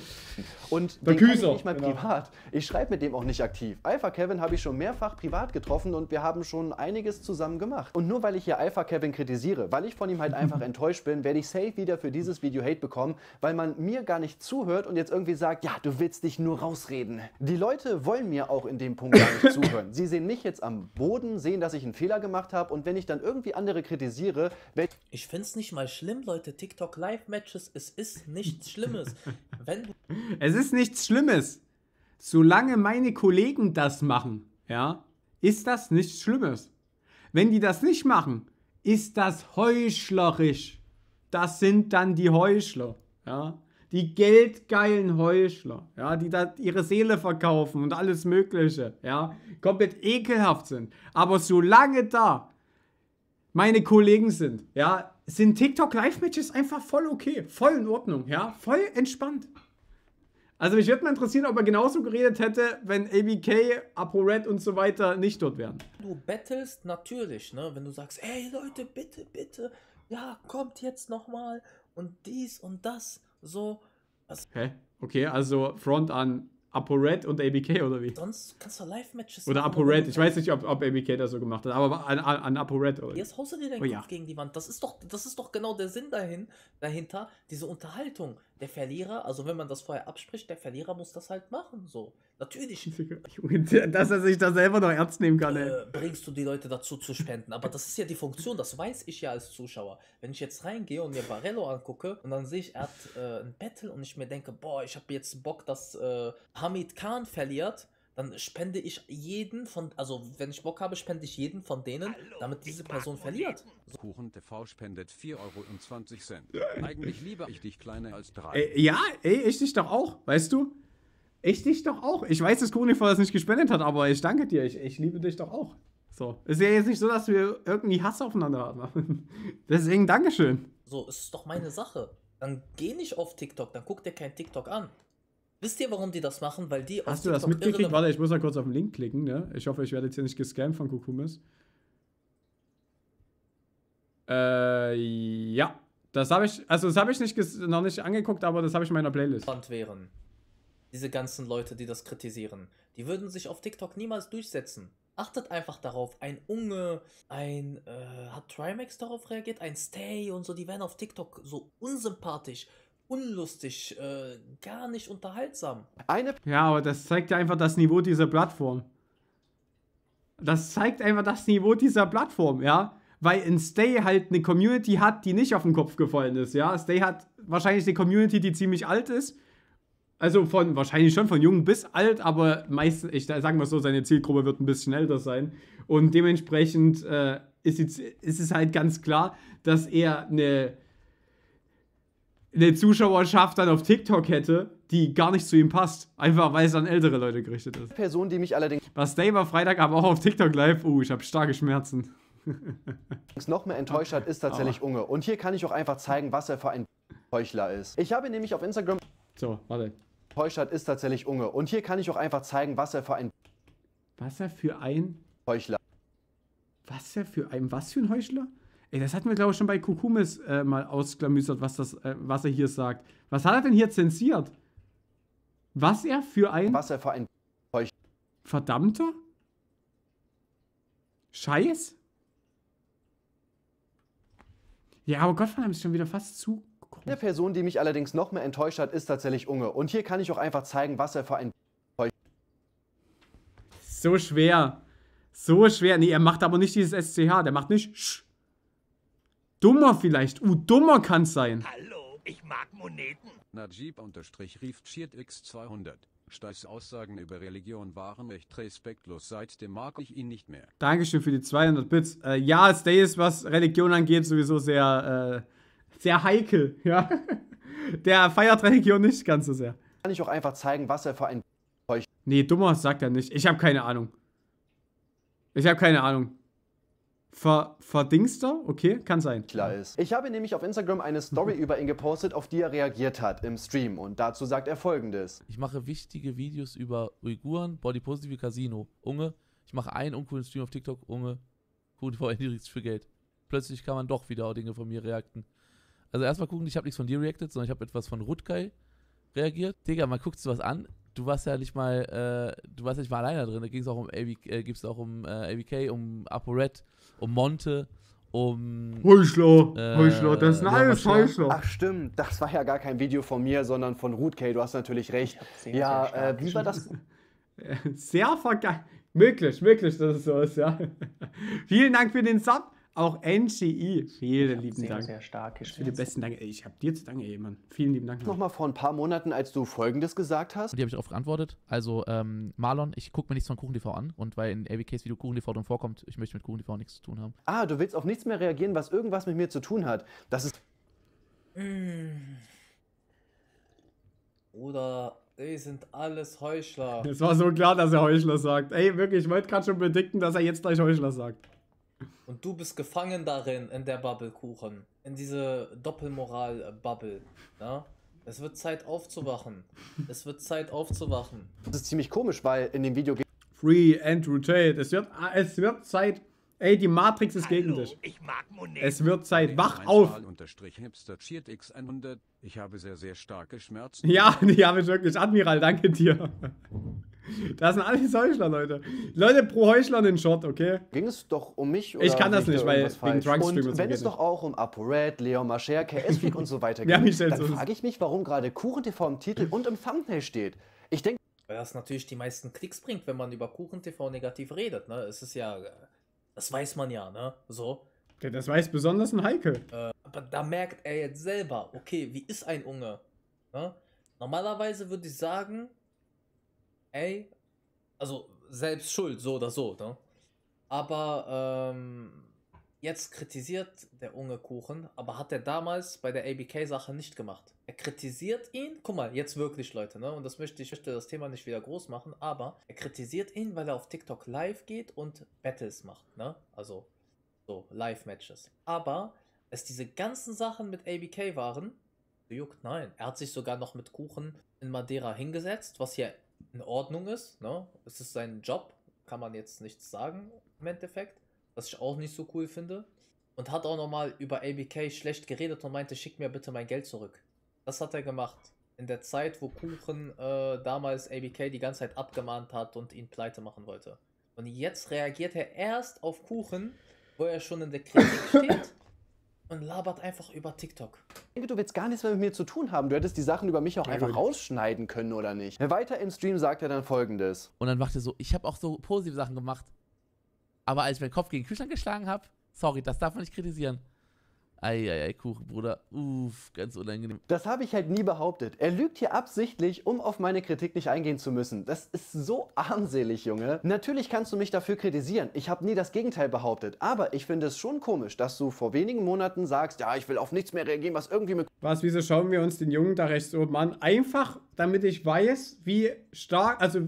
Und der den kenne ich nicht mal genau. privat. Ich schreibe mit dem auch nicht aktiv. Alpha Kevin habe ich schon mehrfach privat getroffen und wir haben schon einiges zusammen gemacht. Und nur weil ich hier Alpha Kevin kritisiere, weil ich von ihm halt einfach (laughs) enttäuscht bin, werde ich safe wieder für dieses Video Hate bekommen, weil man mir gar nicht zuhört und jetzt irgendwie sagt, ja, du willst dich nur rausreden. Die Leute wollen mir auch in dem Punkt gar nicht (laughs) zuhören. Sie sehen mich jetzt am Boden, sehen, dass ich einen Fehler gemacht habe und wenn ich dann irgendwie andere kritisiere, ich finde es nicht mal schlimm, Leute. TikTok Live Matches, es ist nichts schlimm. Schlimmes. Wenn (laughs) es ist nichts Schlimmes. Solange meine Kollegen das machen, ja, ist das nichts Schlimmes. Wenn die das nicht machen, ist das heuchlerisch. Das sind dann die Heuchler, ja. Die geldgeilen Heuchler, ja, die da ihre Seele verkaufen und alles Mögliche, ja, komplett ekelhaft sind. Aber solange da meine Kollegen sind, ja, sind TikTok Live-Matches einfach voll okay, voll in Ordnung, ja, voll entspannt. Also mich würde mal interessieren, ob er genauso geredet hätte, wenn ABK, ApoRed und so weiter nicht dort wären. Du bettelst natürlich, ne? Wenn du sagst, ey Leute, bitte, bitte, ja, kommt jetzt nochmal und dies und das, so. Also okay, okay, also Front an ApoRed und ABK oder wie? Sonst kannst du Live-Matches Oder ApoRed, ich weiß nicht, ob, ob ABK das so gemacht hat, aber an, an ApoRed oder Jetzt haust du dir deinen oh, Kopf ja. gegen die Wand. Das ist, doch, das ist doch genau der Sinn dahin, dahinter, diese Unterhaltung der Verlierer, also wenn man das vorher abspricht, der Verlierer muss das halt machen, so. Natürlich. (laughs) Dass er sich da selber noch ernst nehmen kann, ey. Äh, bringst du die Leute dazu zu spenden. Aber das ist ja die Funktion, das weiß ich ja als Zuschauer. Wenn ich jetzt reingehe und mir Barello angucke und dann sehe ich, er hat äh, ein Battle und ich mir denke, boah, ich habe jetzt Bock, dass äh, Hamid Khan verliert dann spende ich jeden von, also wenn ich Bock habe, spende ich jeden von denen, damit diese Person verliert. Kuchen TV spendet 4,20 Euro. Eigentlich lieber ich dich kleiner als drei. Äh, ja, ey, ich dich doch auch, weißt du? Ich dich doch auch. Ich weiß, dass Kuchen TV das nicht gespendet hat, aber ich danke dir. Ich, ich liebe dich doch auch. So. Ist ja jetzt nicht so, dass wir irgendwie Hass aufeinander haben. (laughs) Deswegen Dankeschön. So, es ist doch meine Sache. Dann geh nicht auf TikTok, dann guck dir kein TikTok an. Wisst ihr, warum die das machen? Weil die aus Hast du das mitgekriegt? Warte, ich muss mal kurz auf den Link klicken, ne? Ich hoffe, ich werde jetzt hier nicht gescammt von Kukumis. Äh, ja. Das habe ich, also das habe ich nicht noch nicht angeguckt, aber das habe ich in meiner Playlist. wären diese ganzen Leute, die das kritisieren, die würden sich auf TikTok niemals durchsetzen. Achtet einfach darauf, ein Unge, ein, äh, hat Trimax darauf reagiert, ein Stay und so, die werden auf TikTok so unsympathisch unlustig, äh, gar nicht unterhaltsam. Eine ja, aber das zeigt ja einfach das Niveau dieser Plattform. Das zeigt einfach das Niveau dieser Plattform, ja. Weil in Stay halt eine Community hat, die nicht auf den Kopf gefallen ist, ja. Stay hat wahrscheinlich eine Community, die ziemlich alt ist. Also von wahrscheinlich schon von jung bis alt, aber meistens, ich sage mal so, seine Zielgruppe wird ein bisschen älter sein. Und dementsprechend äh, ist, jetzt, ist es halt ganz klar, dass er eine eine Zuschauerschaft dann auf TikTok hätte, die gar nicht zu ihm passt. Einfach weil es an ältere Leute gerichtet ist. Person, die mich allerdings. Was Day war Freitag, aber auch auf TikTok live. Oh, ich habe starke Schmerzen. Was (laughs) noch mehr enttäuscht hat, ist tatsächlich ah. Unge. Und hier kann ich auch einfach zeigen, was er für ein Heuchler ist. Ich habe nämlich auf Instagram. So, warte. Enttäuscht hat, ist tatsächlich Unge. Und hier kann ich auch einfach zeigen, was er für ein. Was er für ein. Heuchler. Was er für ein. Was für ein Heuchler? Ey, das hatten wir, glaube ich, schon bei Kukumis äh, mal ausklamüsert, was, das, äh, was er hier sagt. Was hat er denn hier zensiert? Was er für ein... Was er für ein... Verdammter? Scheiß? Ja, aber Gottverdammt ist schon wieder fast zu Eine Person, die mich allerdings noch mehr enttäuscht hat, ist tatsächlich Unge. Und hier kann ich auch einfach zeigen, was er für ein... So schwer. So schwer. Nee, er macht aber nicht dieses SCH. Der macht nicht... Sch Dummer vielleicht. Uh, dummer kann sein. Hallo, ich mag Moneten. Najib-Rief unterstrich X200. Steichs Aussagen über Religion waren echt respektlos. Seitdem mag ich ihn nicht mehr. Dankeschön für die 200 Bits. Äh, ja, Stay ist, was Religion angeht, sowieso sehr, äh, sehr heikel. (laughs) Ja. Der feiert Religion nicht ganz so sehr. Kann ich auch einfach zeigen, was er für ein... Nee, dummer sagt er nicht. Ich habe keine Ahnung. Ich habe keine Ahnung. Ver, verdingster? Okay, kann sein. Klar ist. Ich habe nämlich auf Instagram eine Story (laughs) über ihn gepostet, auf die er reagiert hat im Stream. Und dazu sagt er folgendes: Ich mache wichtige Videos über Uiguren, Body Positive Casino. Unge, ich mache einen uncoolen Stream auf TikTok. Unge, gut, vor (laughs) für Geld. Plötzlich kann man doch wieder Dinge von mir reacten. Also erstmal gucken, ich habe nichts von dir reacted, sondern ich habe etwas von Rutgei reagiert. Digga, man guckt sich was an, du warst ja nicht mal, äh, du warst ja nicht mal alleine drin. Da ging es auch um ABK, äh, auch um äh, ABK, um ApoRed, um Monte, um. Heuschler, äh, Heuschler, das ist ein alles Heuschler. Ach stimmt, das war ja gar kein Video von mir, sondern von Rootk. du hast natürlich recht. Ja, äh, wie war das? (laughs) Sehr vergeil. Möglich, möglich, dass es so ist, ja. (laughs) Vielen Dank für den Sub. Auch NCI. Vielen lieben sehr, Dank. Sehr stark Für die besten Dank. Ich habe dir zu danken, ey, Vielen lieben Dank. Nochmal vor ein paar Monaten, als du Folgendes gesagt hast. Die habe ich darauf geantwortet. Also, ähm, Marlon, ich gucke mir nichts von KuchenTV an. Und weil in ABKs Video KuchenTV drin vorkommt, ich möchte mit KuchenTV nichts zu tun haben. Ah, du willst auf nichts mehr reagieren, was irgendwas mit mir zu tun hat. Das ist. Hm. Oder Ey, sind alles Heuchler. Es war so klar, dass er Heuchler sagt. Ey, wirklich, ich wollte gerade schon bedicken, dass er jetzt gleich Heuchler sagt. Und du bist gefangen darin, in der Bubbelkuchen, in diese Doppelmoral-Bubble. Ja? Es wird Zeit aufzuwachen. Es wird Zeit aufzuwachen. Das ist ziemlich komisch, weil in dem Video geht. Free Andrew Tate. Es wird, es wird Zeit. Ey, die Matrix ist Hallo, gegen dich. Ich mag Monet. Es wird Zeit. Wach auf! Ich habe sehr, sehr starke Schmerzen. Ja, (laughs) die habe ich wirklich. Admiral, danke dir. Das sind alles Heuchler, Leute. Leute, pro Heuchler einen Shot, okay? Ging es doch um mich oder Ich kann das nicht, weil wegen Drugstream und, und wenn es doch auch um ApoRed, Leon Mascher, KSFreak und so (laughs) weiter geht, ja, dann frage ich mich, warum gerade KuchenTV im Titel und im Thumbnail steht. Ich denke... Weil das natürlich die meisten Klicks bringt, wenn man über KuchenTV negativ redet, ne? Es ist ja... Das weiß man ja, ne? So. das weiß besonders ein Heike. Äh, aber da merkt er jetzt selber, okay, wie ist ein Unge? Ne? Normalerweise würde ich sagen, ey, also selbst schuld, so oder so, ne? Aber ähm, jetzt kritisiert der Unge Kuchen, aber hat er damals bei der ABK-Sache nicht gemacht. Er kritisiert ihn, guck mal, jetzt wirklich, Leute, ne? Und das möchte ich möchte das Thema nicht wieder groß machen, aber er kritisiert ihn, weil er auf TikTok live geht und Battles macht, ne? Also so Live-Matches. Aber es diese ganzen Sachen mit ABK waren, juckt nein. Er hat sich sogar noch mit Kuchen in Madeira hingesetzt, was hier in Ordnung ist. Ne? Es ist sein Job, kann man jetzt nichts sagen im Endeffekt, was ich auch nicht so cool finde. Und hat auch nochmal über ABK schlecht geredet und meinte, schick mir bitte mein Geld zurück. Das hat er gemacht. In der Zeit, wo Kuchen äh, damals ABK die ganze Zeit abgemahnt hat und ihn pleite machen wollte. Und jetzt reagiert er erst auf Kuchen, wo er schon in der Kritik steht (laughs) und labert einfach über TikTok. Ich denke, du willst gar nichts mehr mit mir zu tun haben. Du hättest die Sachen über mich auch ja, einfach gut. rausschneiden können, oder nicht? Weiter im Stream sagt er dann folgendes. Und dann macht er so, ich habe auch so positive Sachen gemacht. Aber als ich meinen Kopf gegen den Kühlschrank geschlagen habe, sorry, das darf man nicht kritisieren. Eieiei, Kuchenbruder. Uff, ganz unangenehm. Das habe ich halt nie behauptet. Er lügt hier absichtlich, um auf meine Kritik nicht eingehen zu müssen. Das ist so armselig, Junge. Natürlich kannst du mich dafür kritisieren. Ich habe nie das Gegenteil behauptet. Aber ich finde es schon komisch, dass du vor wenigen Monaten sagst, ja, ich will auf nichts mehr reagieren, was irgendwie mit... Was, wieso schauen wir uns den Jungen da rechts oben an? Einfach, damit ich weiß, wie stark, also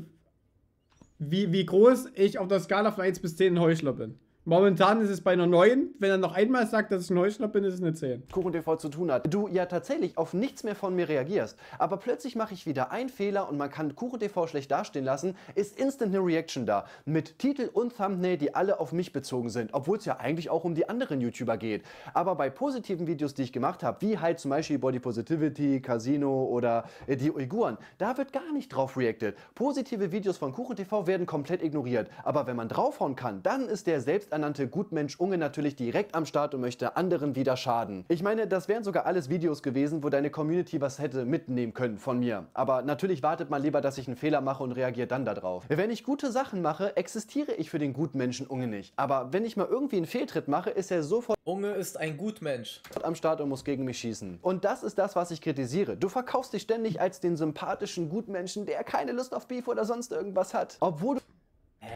wie, wie groß ich auf der Skala von 1 bis 10 ein Heuchler bin. Momentan ist es bei einer 9. Wenn er noch einmal sagt, dass ich ein Heuschnopf bin, ist es eine 10. Kuchen TV zu tun hat. Du ja tatsächlich auf nichts mehr von mir reagierst. Aber plötzlich mache ich wieder einen Fehler und man kann Kuchen TV schlecht dastehen lassen, ist instant eine Reaction da. Mit Titel und Thumbnail, die alle auf mich bezogen sind. Obwohl es ja eigentlich auch um die anderen YouTuber geht. Aber bei positiven Videos, die ich gemacht habe, wie halt zum Beispiel Body Positivity, Casino oder äh, die Uiguren, da wird gar nicht drauf reacted. Positive Videos von Kuchen TV werden komplett ignoriert. Aber wenn man draufhauen kann, dann ist der selbst selbsternannte Gutmensch Unge natürlich direkt am Start und möchte anderen wieder schaden. Ich meine, das wären sogar alles Videos gewesen, wo deine Community was hätte mitnehmen können von mir. Aber natürlich wartet man lieber, dass ich einen Fehler mache und reagiert dann darauf. Wenn ich gute Sachen mache, existiere ich für den Gutmenschen Unge nicht. Aber wenn ich mal irgendwie einen Fehltritt mache, ist er sofort... Unge ist ein Gutmensch. ...am Start und muss gegen mich schießen. Und das ist das, was ich kritisiere. Du verkaufst dich ständig als den sympathischen Gutmenschen, der keine Lust auf Beef oder sonst irgendwas hat. Obwohl du...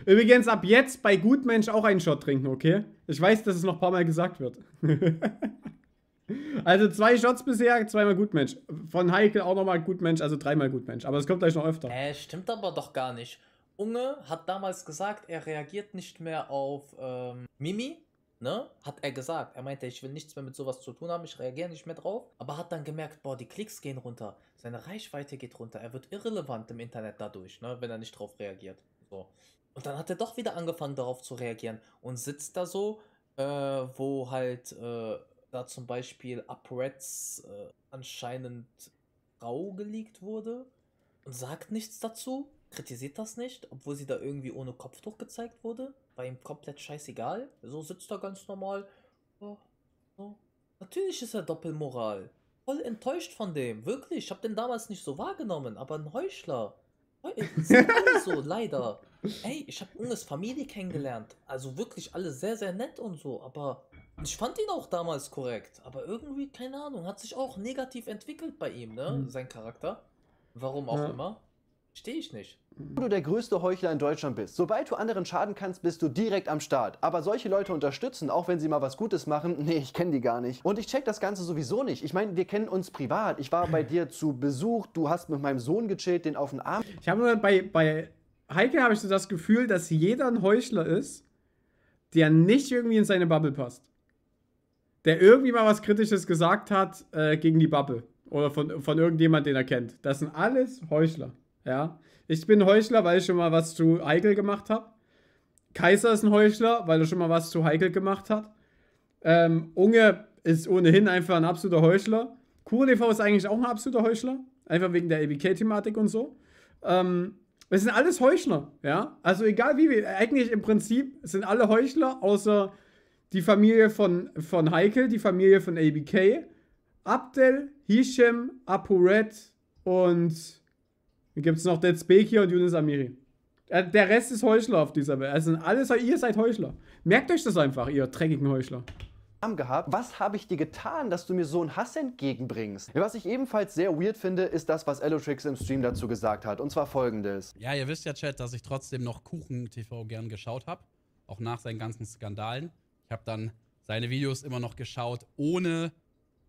Übrigens ab jetzt bei Gutmensch auch einen Shot trinken, okay? Ich weiß, dass es noch ein paar Mal gesagt wird. (laughs) also zwei Shots bisher, zweimal Gutmensch. Von Heikel auch nochmal Gutmensch, also dreimal Gutmensch. Aber es kommt gleich noch öfter. Äh, stimmt aber doch gar nicht. Unge hat damals gesagt, er reagiert nicht mehr auf ähm, Mimi, ne? Hat er gesagt. Er meinte, ich will nichts mehr mit sowas zu tun haben, ich reagiere nicht mehr drauf. Aber hat dann gemerkt, boah, die Klicks gehen runter, seine Reichweite geht runter, er wird irrelevant im Internet dadurch, ne? Wenn er nicht drauf reagiert. So. Und dann hat er doch wieder angefangen darauf zu reagieren und sitzt da so, äh, wo halt äh, da zum Beispiel UpReds äh, anscheinend rau gelegt wurde und sagt nichts dazu, kritisiert das nicht, obwohl sie da irgendwie ohne Kopftuch gezeigt wurde. War ihm komplett scheißegal. So sitzt er ganz normal. So, so. Natürlich ist er Doppelmoral. Voll enttäuscht von dem, wirklich. Ich habe den damals nicht so wahrgenommen, aber ein Heuchler. Leute, so, leider. Ey, ich habe Unges Familie kennengelernt. Also wirklich alle sehr, sehr nett und so. Aber ich fand ihn auch damals korrekt. Aber irgendwie, keine Ahnung, hat sich auch negativ entwickelt bei ihm, ne? Mhm. Sein Charakter. Warum auch ja. immer. Stehe ich nicht. Du der größte Heuchler in Deutschland bist. Sobald du anderen schaden kannst, bist du direkt am Start. Aber solche Leute unterstützen, auch wenn sie mal was Gutes machen, (laughs) nee, ich kenne die gar nicht. Und ich check das Ganze sowieso nicht. Ich meine, wir kennen uns privat. Ich war bei dir zu Besuch, du hast mit meinem Sohn gechillt, den auf den Arm. Ich habe nur bei, bei Heike habe ich so das Gefühl, dass jeder ein Heuchler ist, der nicht irgendwie in seine Bubble passt. Der irgendwie mal was Kritisches gesagt hat äh, gegen die Bubble. Oder von, von irgendjemand, den er kennt. Das sind alles Heuchler. Ja. Ich bin Heuchler, weil ich schon mal was zu heikel gemacht habe. Kaiser ist ein Heuchler, weil er schon mal was zu heikel gemacht hat. Ähm, Unge ist ohnehin einfach ein absoluter Heuchler. KuroTV ist eigentlich auch ein absoluter Heuchler. Einfach wegen der ABK-Thematik und so. Ähm, es sind alles Heuchler, ja. Also egal wie, wir, eigentlich im Prinzip sind alle Heuchler, außer die Familie von, von Heikel, die Familie von ABK, Abdel, Hisham, Apuret und dann gibt es noch Dead Spake und Yunus Amiri. Äh, der Rest ist Heuchler auf dieser Welt. Also alles, ihr seid Heuchler. Merkt euch das einfach, ihr dreckigen Heuchler. Gehabt. Was habe ich dir getan, dass du mir so einen Hass entgegenbringst? Was ich ebenfalls sehr weird finde, ist das, was Elotrix im Stream dazu gesagt hat. Und zwar folgendes. Ja, ihr wisst ja, Chat, dass ich trotzdem noch Kuchen-TV gern geschaut habe. Auch nach seinen ganzen Skandalen. Ich habe dann seine Videos immer noch geschaut, ohne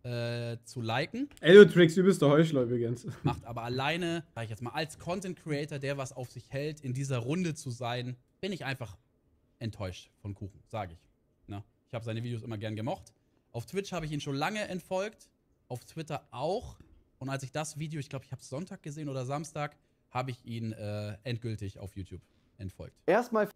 äh, zu liken. Eliotrix, der Heuchler übrigens. (laughs) Macht aber alleine, sag ich jetzt mal, als Content Creator, der was auf sich hält, in dieser Runde zu sein, bin ich einfach enttäuscht von Kuchen, sage ich. Na, ne? ich habe seine Videos immer gern gemocht. Auf Twitch habe ich ihn schon lange entfolgt, auf Twitter auch. Und als ich das Video, ich glaube, ich habe es Sonntag gesehen oder Samstag, habe ich ihn äh, endgültig auf YouTube entfolgt. Erstmal.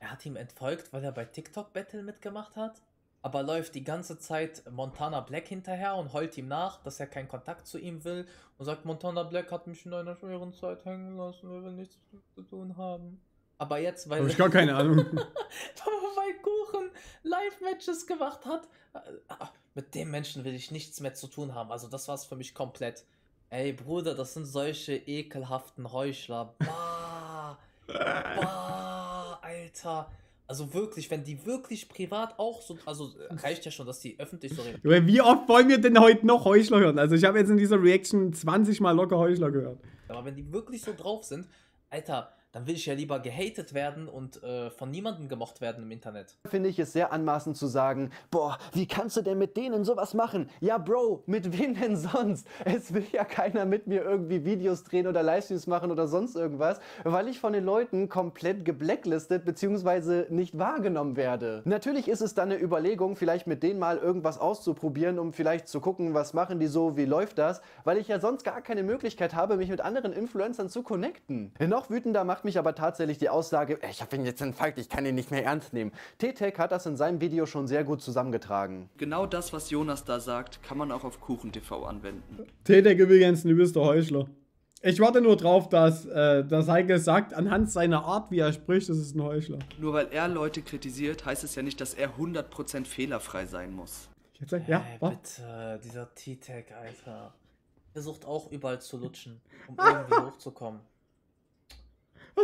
Er hat ihm entfolgt, weil er bei TikTok Battle mitgemacht hat? aber läuft die ganze Zeit Montana Black hinterher und heult ihm nach, dass er keinen Kontakt zu ihm will und sagt, Montana Black hat mich in einer schweren Zeit hängen lassen, wir will nichts zu tun haben. Aber jetzt, weil. Hab ich gar keine Ahnung. (laughs) weil Kuchen Live-Matches gemacht hat, äh, mit dem Menschen will ich nichts mehr zu tun haben. Also, das war's für mich komplett. Ey, Bruder, das sind solche ekelhaften Heuchler. Bah! (laughs) bah! Alter! Also wirklich, wenn die wirklich privat auch so, also äh, reicht ja schon, dass die öffentlich so reden. Wie oft wollen wir denn heute noch Heuchler hören? Also ich habe jetzt in dieser Reaction 20 Mal locker Heuchler gehört. Aber wenn die wirklich so drauf sind, Alter, dann will ich ja lieber gehatet werden und äh, von niemandem gemocht werden im Internet. Finde ich es sehr anmaßend zu sagen, boah, wie kannst du denn mit denen sowas machen? Ja, Bro, mit wem denn sonst? Es will ja keiner mit mir irgendwie Videos drehen oder Livestreams machen oder sonst irgendwas, weil ich von den Leuten komplett geblacklistet bzw. nicht wahrgenommen werde. Natürlich ist es dann eine Überlegung, vielleicht mit denen mal irgendwas auszuprobieren, um vielleicht zu gucken, was machen die so, wie läuft das, weil ich ja sonst gar keine Möglichkeit habe, mich mit anderen Influencern zu connecten. Noch wütender macht mich aber tatsächlich die Aussage, äh, ich habe ihn jetzt entfaltet, ich kann ihn nicht mehr ernst nehmen. T-Tech hat das in seinem Video schon sehr gut zusammengetragen. Genau das, was Jonas da sagt, kann man auch auf KuchenTV anwenden. T-Tech übrigens ein übelster Heuchler. Ich warte nur drauf, dass, äh, dass Heike sagt, anhand seiner Art, wie er spricht, das ist ein Heuchler. Nur weil er Leute kritisiert, heißt es ja nicht, dass er 100% fehlerfrei sein muss. Jetzt, hey, ja, was? bitte, dieser T-Tag, Alter. Er sucht auch überall zu lutschen, um irgendwie (laughs) hochzukommen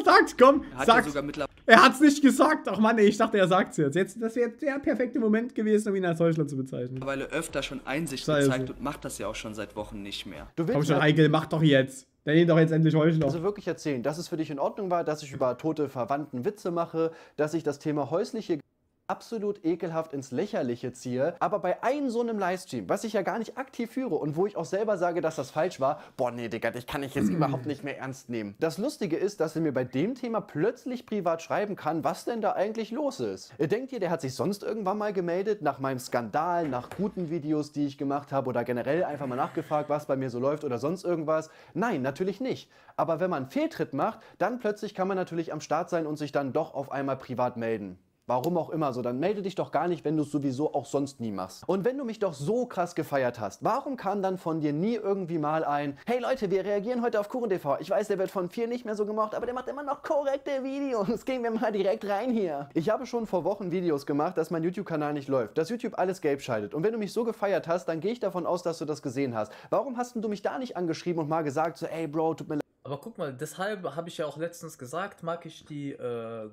sagt's? Komm, er hat sag's. Ja sogar er hat's nicht gesagt. Ach Mann, ey, ich dachte, er sagt's jetzt. jetzt das wäre der perfekte Moment gewesen, um ihn als Heuchler zu bezeichnen. Mittlerweile öfter schon Einsicht Scheiße. gezeigt und macht das ja auch schon seit Wochen nicht mehr. Du willst Komm schon, Eigel, mach doch jetzt. Dann ihn doch jetzt endlich Heuchler. Also wirklich erzählen, dass es für dich in Ordnung war, dass ich über tote Verwandten Witze mache, dass ich das Thema häusliche absolut ekelhaft ins Lächerliche ziehe. Aber bei einem so einem Livestream, was ich ja gar nicht aktiv führe und wo ich auch selber sage, dass das falsch war, boah, nee, Digga, dich kann ich jetzt (clears throat) überhaupt nicht mehr ernst nehmen. Das Lustige ist, dass er mir bei dem Thema plötzlich privat schreiben kann, was denn da eigentlich los ist. Äh, denkt ihr, der hat sich sonst irgendwann mal gemeldet nach meinem Skandal, nach guten Videos, die ich gemacht habe oder generell einfach mal nachgefragt, was bei mir so läuft oder sonst irgendwas? Nein, natürlich nicht. Aber wenn man einen Fehltritt macht, dann plötzlich kann man natürlich am Start sein und sich dann doch auf einmal privat melden. Warum auch immer so, dann melde dich doch gar nicht, wenn du es sowieso auch sonst nie machst. Und wenn du mich doch so krass gefeiert hast, warum kam dann von dir nie irgendwie mal ein, hey Leute, wir reagieren heute auf Kuchen TV. Ich weiß, der wird von vielen nicht mehr so gemocht, aber der macht immer noch korrekte Videos. Gehen wir mal direkt rein hier. Ich habe schon vor Wochen Videos gemacht, dass mein YouTube-Kanal nicht läuft, dass YouTube alles gelb schaltet. Und wenn du mich so gefeiert hast, dann gehe ich davon aus, dass du das gesehen hast. Warum hast du mich da nicht angeschrieben und mal gesagt, so, ey Bro, tut mir leid. Aber guck mal, deshalb habe ich ja auch letztens gesagt, mag ich die äh,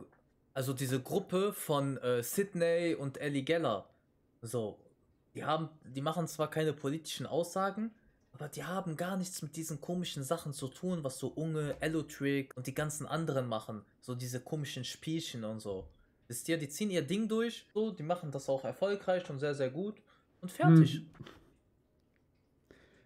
also diese Gruppe von äh, Sidney und Ellie Geller, so, die haben, die machen zwar keine politischen Aussagen, aber die haben gar nichts mit diesen komischen Sachen zu tun, was so Unge, Elotrick und die ganzen anderen machen. So diese komischen Spielchen und so. Wisst ihr, die ziehen ihr Ding durch, so, die machen das auch erfolgreich und sehr, sehr gut und fertig. Hm.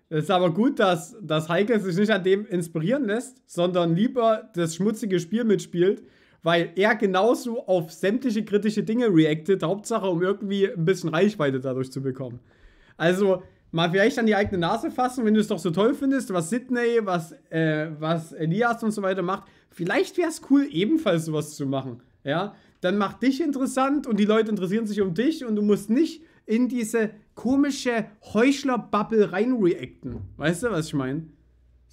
Es ist aber gut, dass, dass Heike sich nicht an dem inspirieren lässt, sondern lieber das schmutzige Spiel mitspielt, weil er genauso auf sämtliche kritische Dinge reactet, Hauptsache, um irgendwie ein bisschen Reichweite dadurch zu bekommen. Also, mal vielleicht an die eigene Nase fassen, wenn du es doch so toll findest, was Sydney, was, äh, was Elias und so weiter macht. Vielleicht wäre es cool, ebenfalls sowas zu machen. Ja, dann mach dich interessant und die Leute interessieren sich um dich und du musst nicht in diese komische Heuchler-Bubble reinreacten. Weißt du, was ich meine?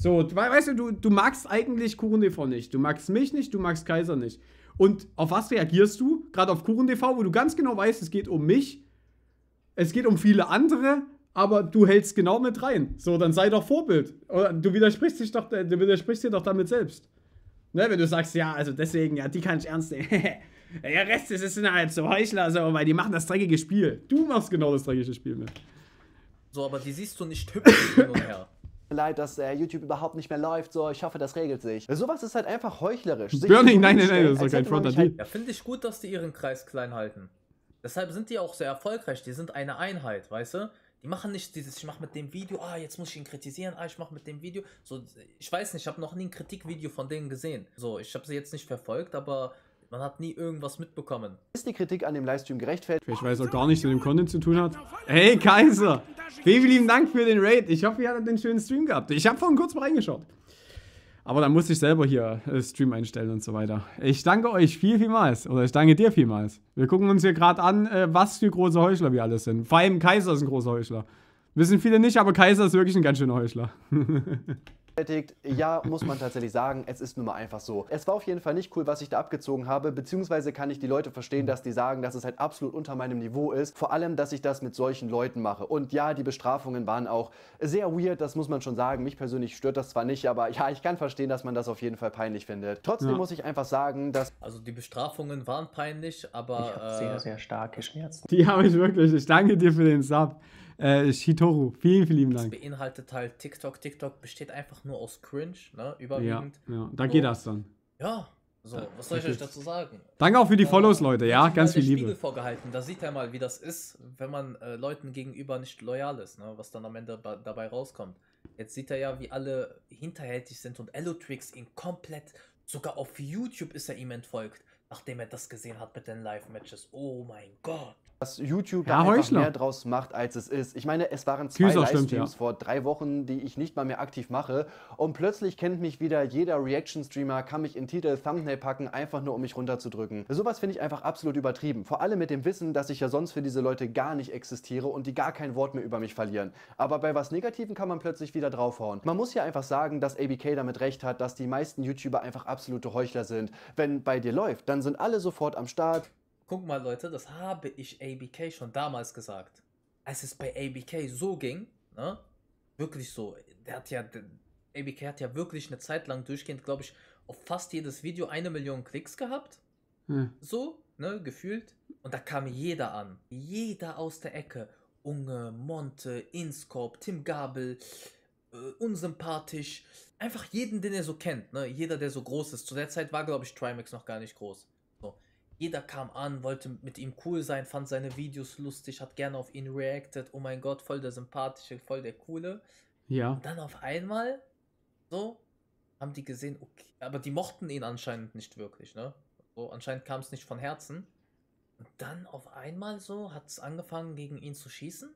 So, weißt du, du, du magst eigentlich Kuchen TV nicht. Du magst mich nicht, du magst Kaiser nicht. Und auf was reagierst du? Gerade auf Kuchen TV, wo du ganz genau weißt, es geht um mich, es geht um viele andere, aber du hältst genau mit rein. So, dann sei doch Vorbild. Du widersprichst dich doch, du widersprichst dir doch damit selbst. Ne, wenn du sagst, ja, also deswegen, ja, die kann ich ernst nehmen. (laughs) ja, Rest ist, ist innerhalb so Heuchler, so, weil die machen das dreckige Spiel. Du machst genau das dreckige Spiel mit. Ne? So, aber die siehst du nicht hübsch hin und her leid, dass äh, YouTube überhaupt nicht mehr läuft, so, ich hoffe, das regelt sich. Sowas ist halt einfach heuchlerisch. Sich Bernie, nein, nein, nein, das ist kein Front an halt Ja, finde ich gut, dass die ihren Kreis klein halten. Deshalb sind die auch sehr erfolgreich, die sind eine Einheit, weißt du? Die machen nicht dieses, ich mache mit dem Video, ah, jetzt muss ich ihn kritisieren, ah, ich mache mit dem Video. So, ich weiß nicht, ich habe noch nie ein Kritikvideo von denen gesehen. So, ich habe sie jetzt nicht verfolgt, aber man hat nie irgendwas mitbekommen. Ist die Kritik an dem Livestream gerechtfertigt? Ich weiß auch gar nicht, mit dem Content zu tun hat. Hey Kaiser! Vielen lieben Dank für den Raid. Ich hoffe, ihr hattet den schönen Stream gehabt. Ich habe vorhin kurz mal reingeschaut. Aber dann muss ich selber hier äh, Stream einstellen und so weiter. Ich danke euch viel, vielmals. Oder ich danke dir vielmals. Wir gucken uns hier gerade an, äh, was für große Heuchler wir alle sind. Vor allem Kaiser ist ein großer Heuchler. Wissen viele nicht, aber Kaiser ist wirklich ein ganz schöner Heuchler. (laughs) gerechtfertigt? Ja, muss man tatsächlich sagen. Es ist nun mal einfach so. Es war auf jeden Fall nicht cool, was ich da abgezogen habe, beziehungsweise kann ich die Leute verstehen, dass die sagen, dass es halt absolut unter meinem Niveau ist. Vor allem, dass ich das mit solchen Leuten mache. Und ja, die Bestrafungen waren auch sehr weird, das muss man schon sagen. Mich persönlich stört das zwar nicht, aber ja, ich kann verstehen, dass man das auf jeden Fall peinlich findet. Trotzdem ja. muss ich einfach sagen, dass. Also die Bestrafungen waren peinlich, aber. Ich habe äh, sehr, sehr starke Schmerzen. Die habe ich wirklich. Ich danke dir für den Sub. Äh, Shitoru, vielen, vielen Dank. Das beinhaltet halt TikTok. TikTok besteht einfach nur aus Cringe, ne? Überwiegend. Ja, ja. da so. geht das dann. Ja, so, was soll ich euch dazu sagen? Danke auch für die Follows, Leute, ja, ganz viel Liebe. Spiegel vorgehalten, da sieht er mal, wie das ist, wenn man äh, Leuten gegenüber nicht loyal ist, ne? was dann am Ende dabei rauskommt. Jetzt sieht er ja, wie alle hinterhältig sind und Elotrix ihn komplett, sogar auf YouTube ist er ihm entfolgt, nachdem er das gesehen hat mit den Live-Matches. Oh mein Gott dass YouTube da einfach mehr draus macht, als es ist. Ich meine, es waren zwei Küser, Livestreams stimmt, ja. vor drei Wochen, die ich nicht mal mehr aktiv mache. Und plötzlich kennt mich wieder jeder Reaction-Streamer, kann mich in Titel, Thumbnail packen, einfach nur um mich runterzudrücken. Sowas finde ich einfach absolut übertrieben. Vor allem mit dem Wissen, dass ich ja sonst für diese Leute gar nicht existiere und die gar kein Wort mehr über mich verlieren. Aber bei was Negativen kann man plötzlich wieder draufhauen. Man muss ja einfach sagen, dass ABK damit recht hat, dass die meisten YouTuber einfach absolute Heuchler sind. Wenn bei dir läuft, dann sind alle sofort am Start. Guck mal, Leute, das habe ich ABK schon damals gesagt. Als es bei ABK so ging, ne? Wirklich so. Der hat ja, der, ABK hat ja wirklich eine Zeit lang durchgehend, glaube ich, auf fast jedes Video eine Million Klicks gehabt. Hm. So, ne, gefühlt. Und da kam jeder an. Jeder aus der Ecke. Unge, Monte, Inscorp, Tim Gabel, äh, unsympathisch. Einfach jeden, den er so kennt, ne? Jeder, der so groß ist. Zu der Zeit war, glaube ich, Trimax noch gar nicht groß. Jeder kam an, wollte mit ihm cool sein, fand seine Videos lustig, hat gerne auf ihn reacted. Oh mein Gott, voll der sympathische, voll der coole. Ja. Und dann auf einmal, so, haben die gesehen, okay, aber die mochten ihn anscheinend nicht wirklich, ne? So, anscheinend kam es nicht von Herzen. Und dann auf einmal so hat es angefangen, gegen ihn zu schießen.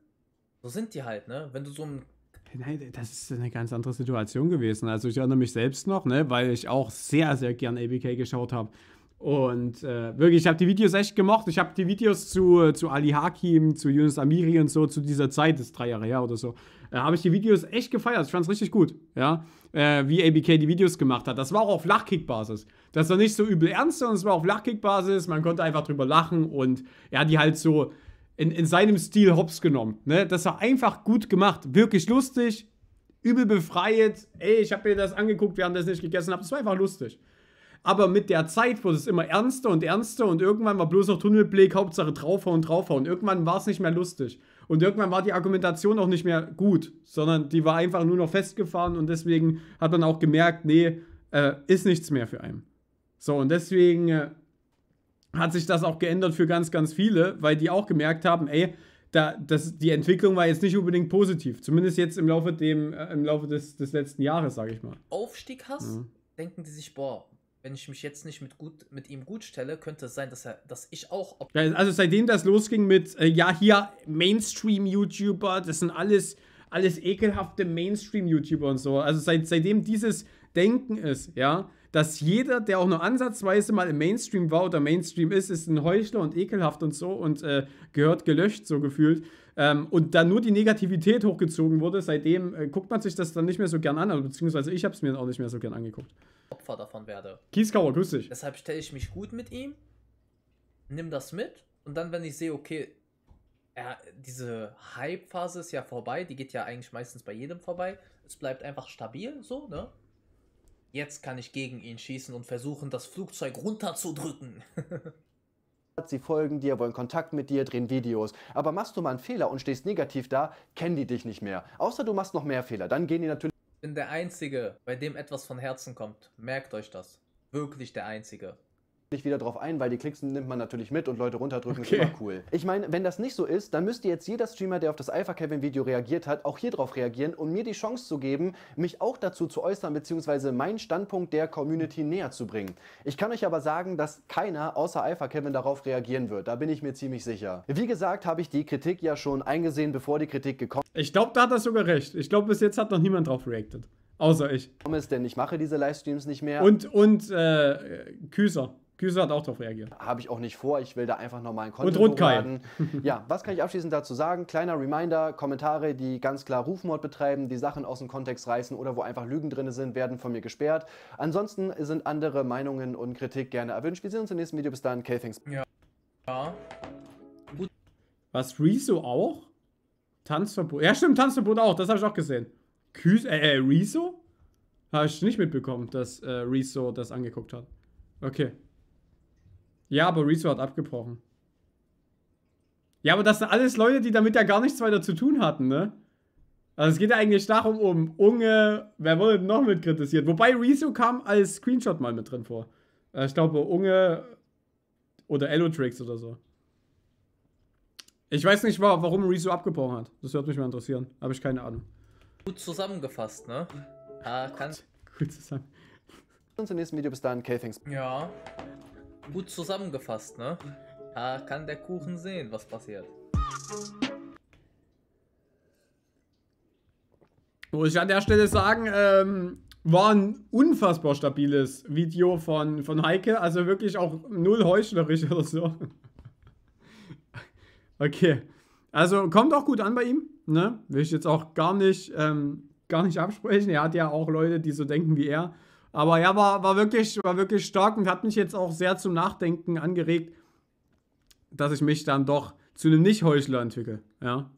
So sind die halt, ne? Wenn du so ein Nein, das ist eine ganz andere Situation gewesen. Also ich erinnere mich selbst noch, ne, weil ich auch sehr, sehr gern ABK geschaut habe. Und äh, wirklich, ich habe die Videos echt gemocht. Ich habe die Videos zu, äh, zu Ali Hakim, zu Yunus Amiri und so, zu dieser Zeit, das ist drei Jahre her oder so, äh, habe ich die Videos echt gefeiert. Ich fand es richtig gut, ja, äh, wie ABK die Videos gemacht hat. Das war auch auf Lachkick-Basis. Das war nicht so übel ernst, sondern es war auf Lachkick-Basis. Man konnte einfach drüber lachen und er hat die halt so in, in seinem Stil hops genommen. Ne? Das war einfach gut gemacht. Wirklich lustig, übel befreit. Ey, ich habe mir das angeguckt, wir haben das nicht gegessen, aber es war einfach lustig. Aber mit der Zeit wurde es immer ernster und ernster und irgendwann war bloß noch Tunnelblick, Hauptsache draufhauen, draufhauen. Irgendwann war es nicht mehr lustig. Und irgendwann war die Argumentation auch nicht mehr gut, sondern die war einfach nur noch festgefahren und deswegen hat man auch gemerkt, nee, äh, ist nichts mehr für einen. So, und deswegen äh, hat sich das auch geändert für ganz, ganz viele, weil die auch gemerkt haben, ey, da, das, die Entwicklung war jetzt nicht unbedingt positiv. Zumindest jetzt im Laufe, dem, äh, im Laufe des, des letzten Jahres, sage ich mal. Aufstieg hast, ja. Mhm. denken die sich, boah, wenn ich mich jetzt nicht mit, gut, mit ihm gut stelle, könnte es sein, dass, er, dass ich auch. Also seitdem das losging mit, äh, ja, hier Mainstream-YouTuber, das sind alles, alles ekelhafte Mainstream-YouTuber und so. Also seit, seitdem dieses Denken ist, ja, dass jeder, der auch nur ansatzweise mal im Mainstream war oder Mainstream ist, ist ein Heuchler und ekelhaft und so und äh, gehört gelöscht, so gefühlt. Ähm, und da nur die Negativität hochgezogen wurde, seitdem äh, guckt man sich das dann nicht mehr so gern an, beziehungsweise ich habe es mir auch nicht mehr so gern angeguckt. Opfer davon werde. Kieskauer, grüß dich. Deshalb stelle ich mich gut mit ihm, nimm das mit und dann, wenn ich sehe, okay, er, diese Hype-Phase ist ja vorbei, die geht ja eigentlich meistens bei jedem vorbei. Es bleibt einfach stabil, so, ne? Jetzt kann ich gegen ihn schießen und versuchen, das Flugzeug runterzudrücken. (laughs) sie folgen dir, wollen Kontakt mit dir, drehen Videos. Aber machst du mal einen Fehler und stehst negativ da, kennen die dich nicht mehr. Außer du machst noch mehr Fehler, dann gehen die natürlich bin der Einzige, bei dem etwas von Herzen kommt. Merkt euch das. Wirklich der Einzige nicht wieder drauf ein, weil die Klicks nimmt man natürlich mit und Leute runterdrücken okay. ist immer cool. Ich meine, wenn das nicht so ist, dann müsste jetzt jeder Streamer, der auf das Alpha Kevin Video reagiert hat, auch hier drauf reagieren und um mir die Chance zu geben, mich auch dazu zu äußern bzw. meinen Standpunkt der Community näher zu bringen. Ich kann euch aber sagen, dass keiner außer Alpha Kevin darauf reagieren wird. Da bin ich mir ziemlich sicher. Wie gesagt, habe ich die Kritik ja schon eingesehen, bevor die Kritik gekommen ist. Ich glaube, da hat er sogar recht. Ich glaube, bis jetzt hat noch niemand drauf reacted. Außer ich. Denn ich mache diese Livestreams nicht mehr. Und, und äh, Küser. Güse hat auch darauf reagiert. Habe ich auch nicht vor. Ich will da einfach nochmal normalen Content Und Rundkeil. ja, was kann ich abschließend dazu sagen? Kleiner Reminder, Kommentare, die ganz klar Rufmord betreiben, die Sachen aus dem Kontext reißen oder wo einfach Lügen drin sind, werden von mir gesperrt. Ansonsten sind andere Meinungen und Kritik gerne erwünscht. Wir sehen uns im nächsten Video. Bis dann. K thanks. Ja. ja. Gut. Was, Rezo auch? Tanzverbot. Ja, stimmt, Tanzverbot auch. Das habe ich auch gesehen. Küs äh, äh, Rezo? Habe ich nicht mitbekommen, dass äh, Rezo das angeguckt hat. Okay. Ja, aber Rezo hat abgebrochen. Ja, aber das sind alles Leute, die damit ja gar nichts weiter zu tun hatten, ne? Also es geht ja eigentlich darum, um Unge, wer wurde noch mit kritisiert? Wobei Rezo kam als Screenshot mal mit drin vor. Äh, ich glaube, Unge oder Elotrix oder so. Ich weiß nicht, warum Rezo abgebrochen hat. Das würde mich mal interessieren. Habe ich keine Ahnung. Gut zusammengefasst, ne? (laughs) Ah, kann. Gut zusammengefasst. Und zum nächsten Video. Bis dann. k things Ja gut zusammengefasst, ne? Da kann der Kuchen sehen, was passiert. Muss ich an der Stelle sagen, ähm, war ein unfassbar stabiles Video von, von Heike. Also wirklich auch null heuchlerisch oder so. (laughs) okay. Also kommt auch gut an bei ihm. Ne? Will ich jetzt auch gar nicht, ähm, gar nicht absprechen. Er hat ja auch Leute, die so denken wie er. Aber ja, war, war, wirklich, war wirklich stark und hat mich jetzt auch sehr zum Nachdenken angeregt, dass ich mich dann doch zu einem Nicht-Heuchler entwickle. Ja.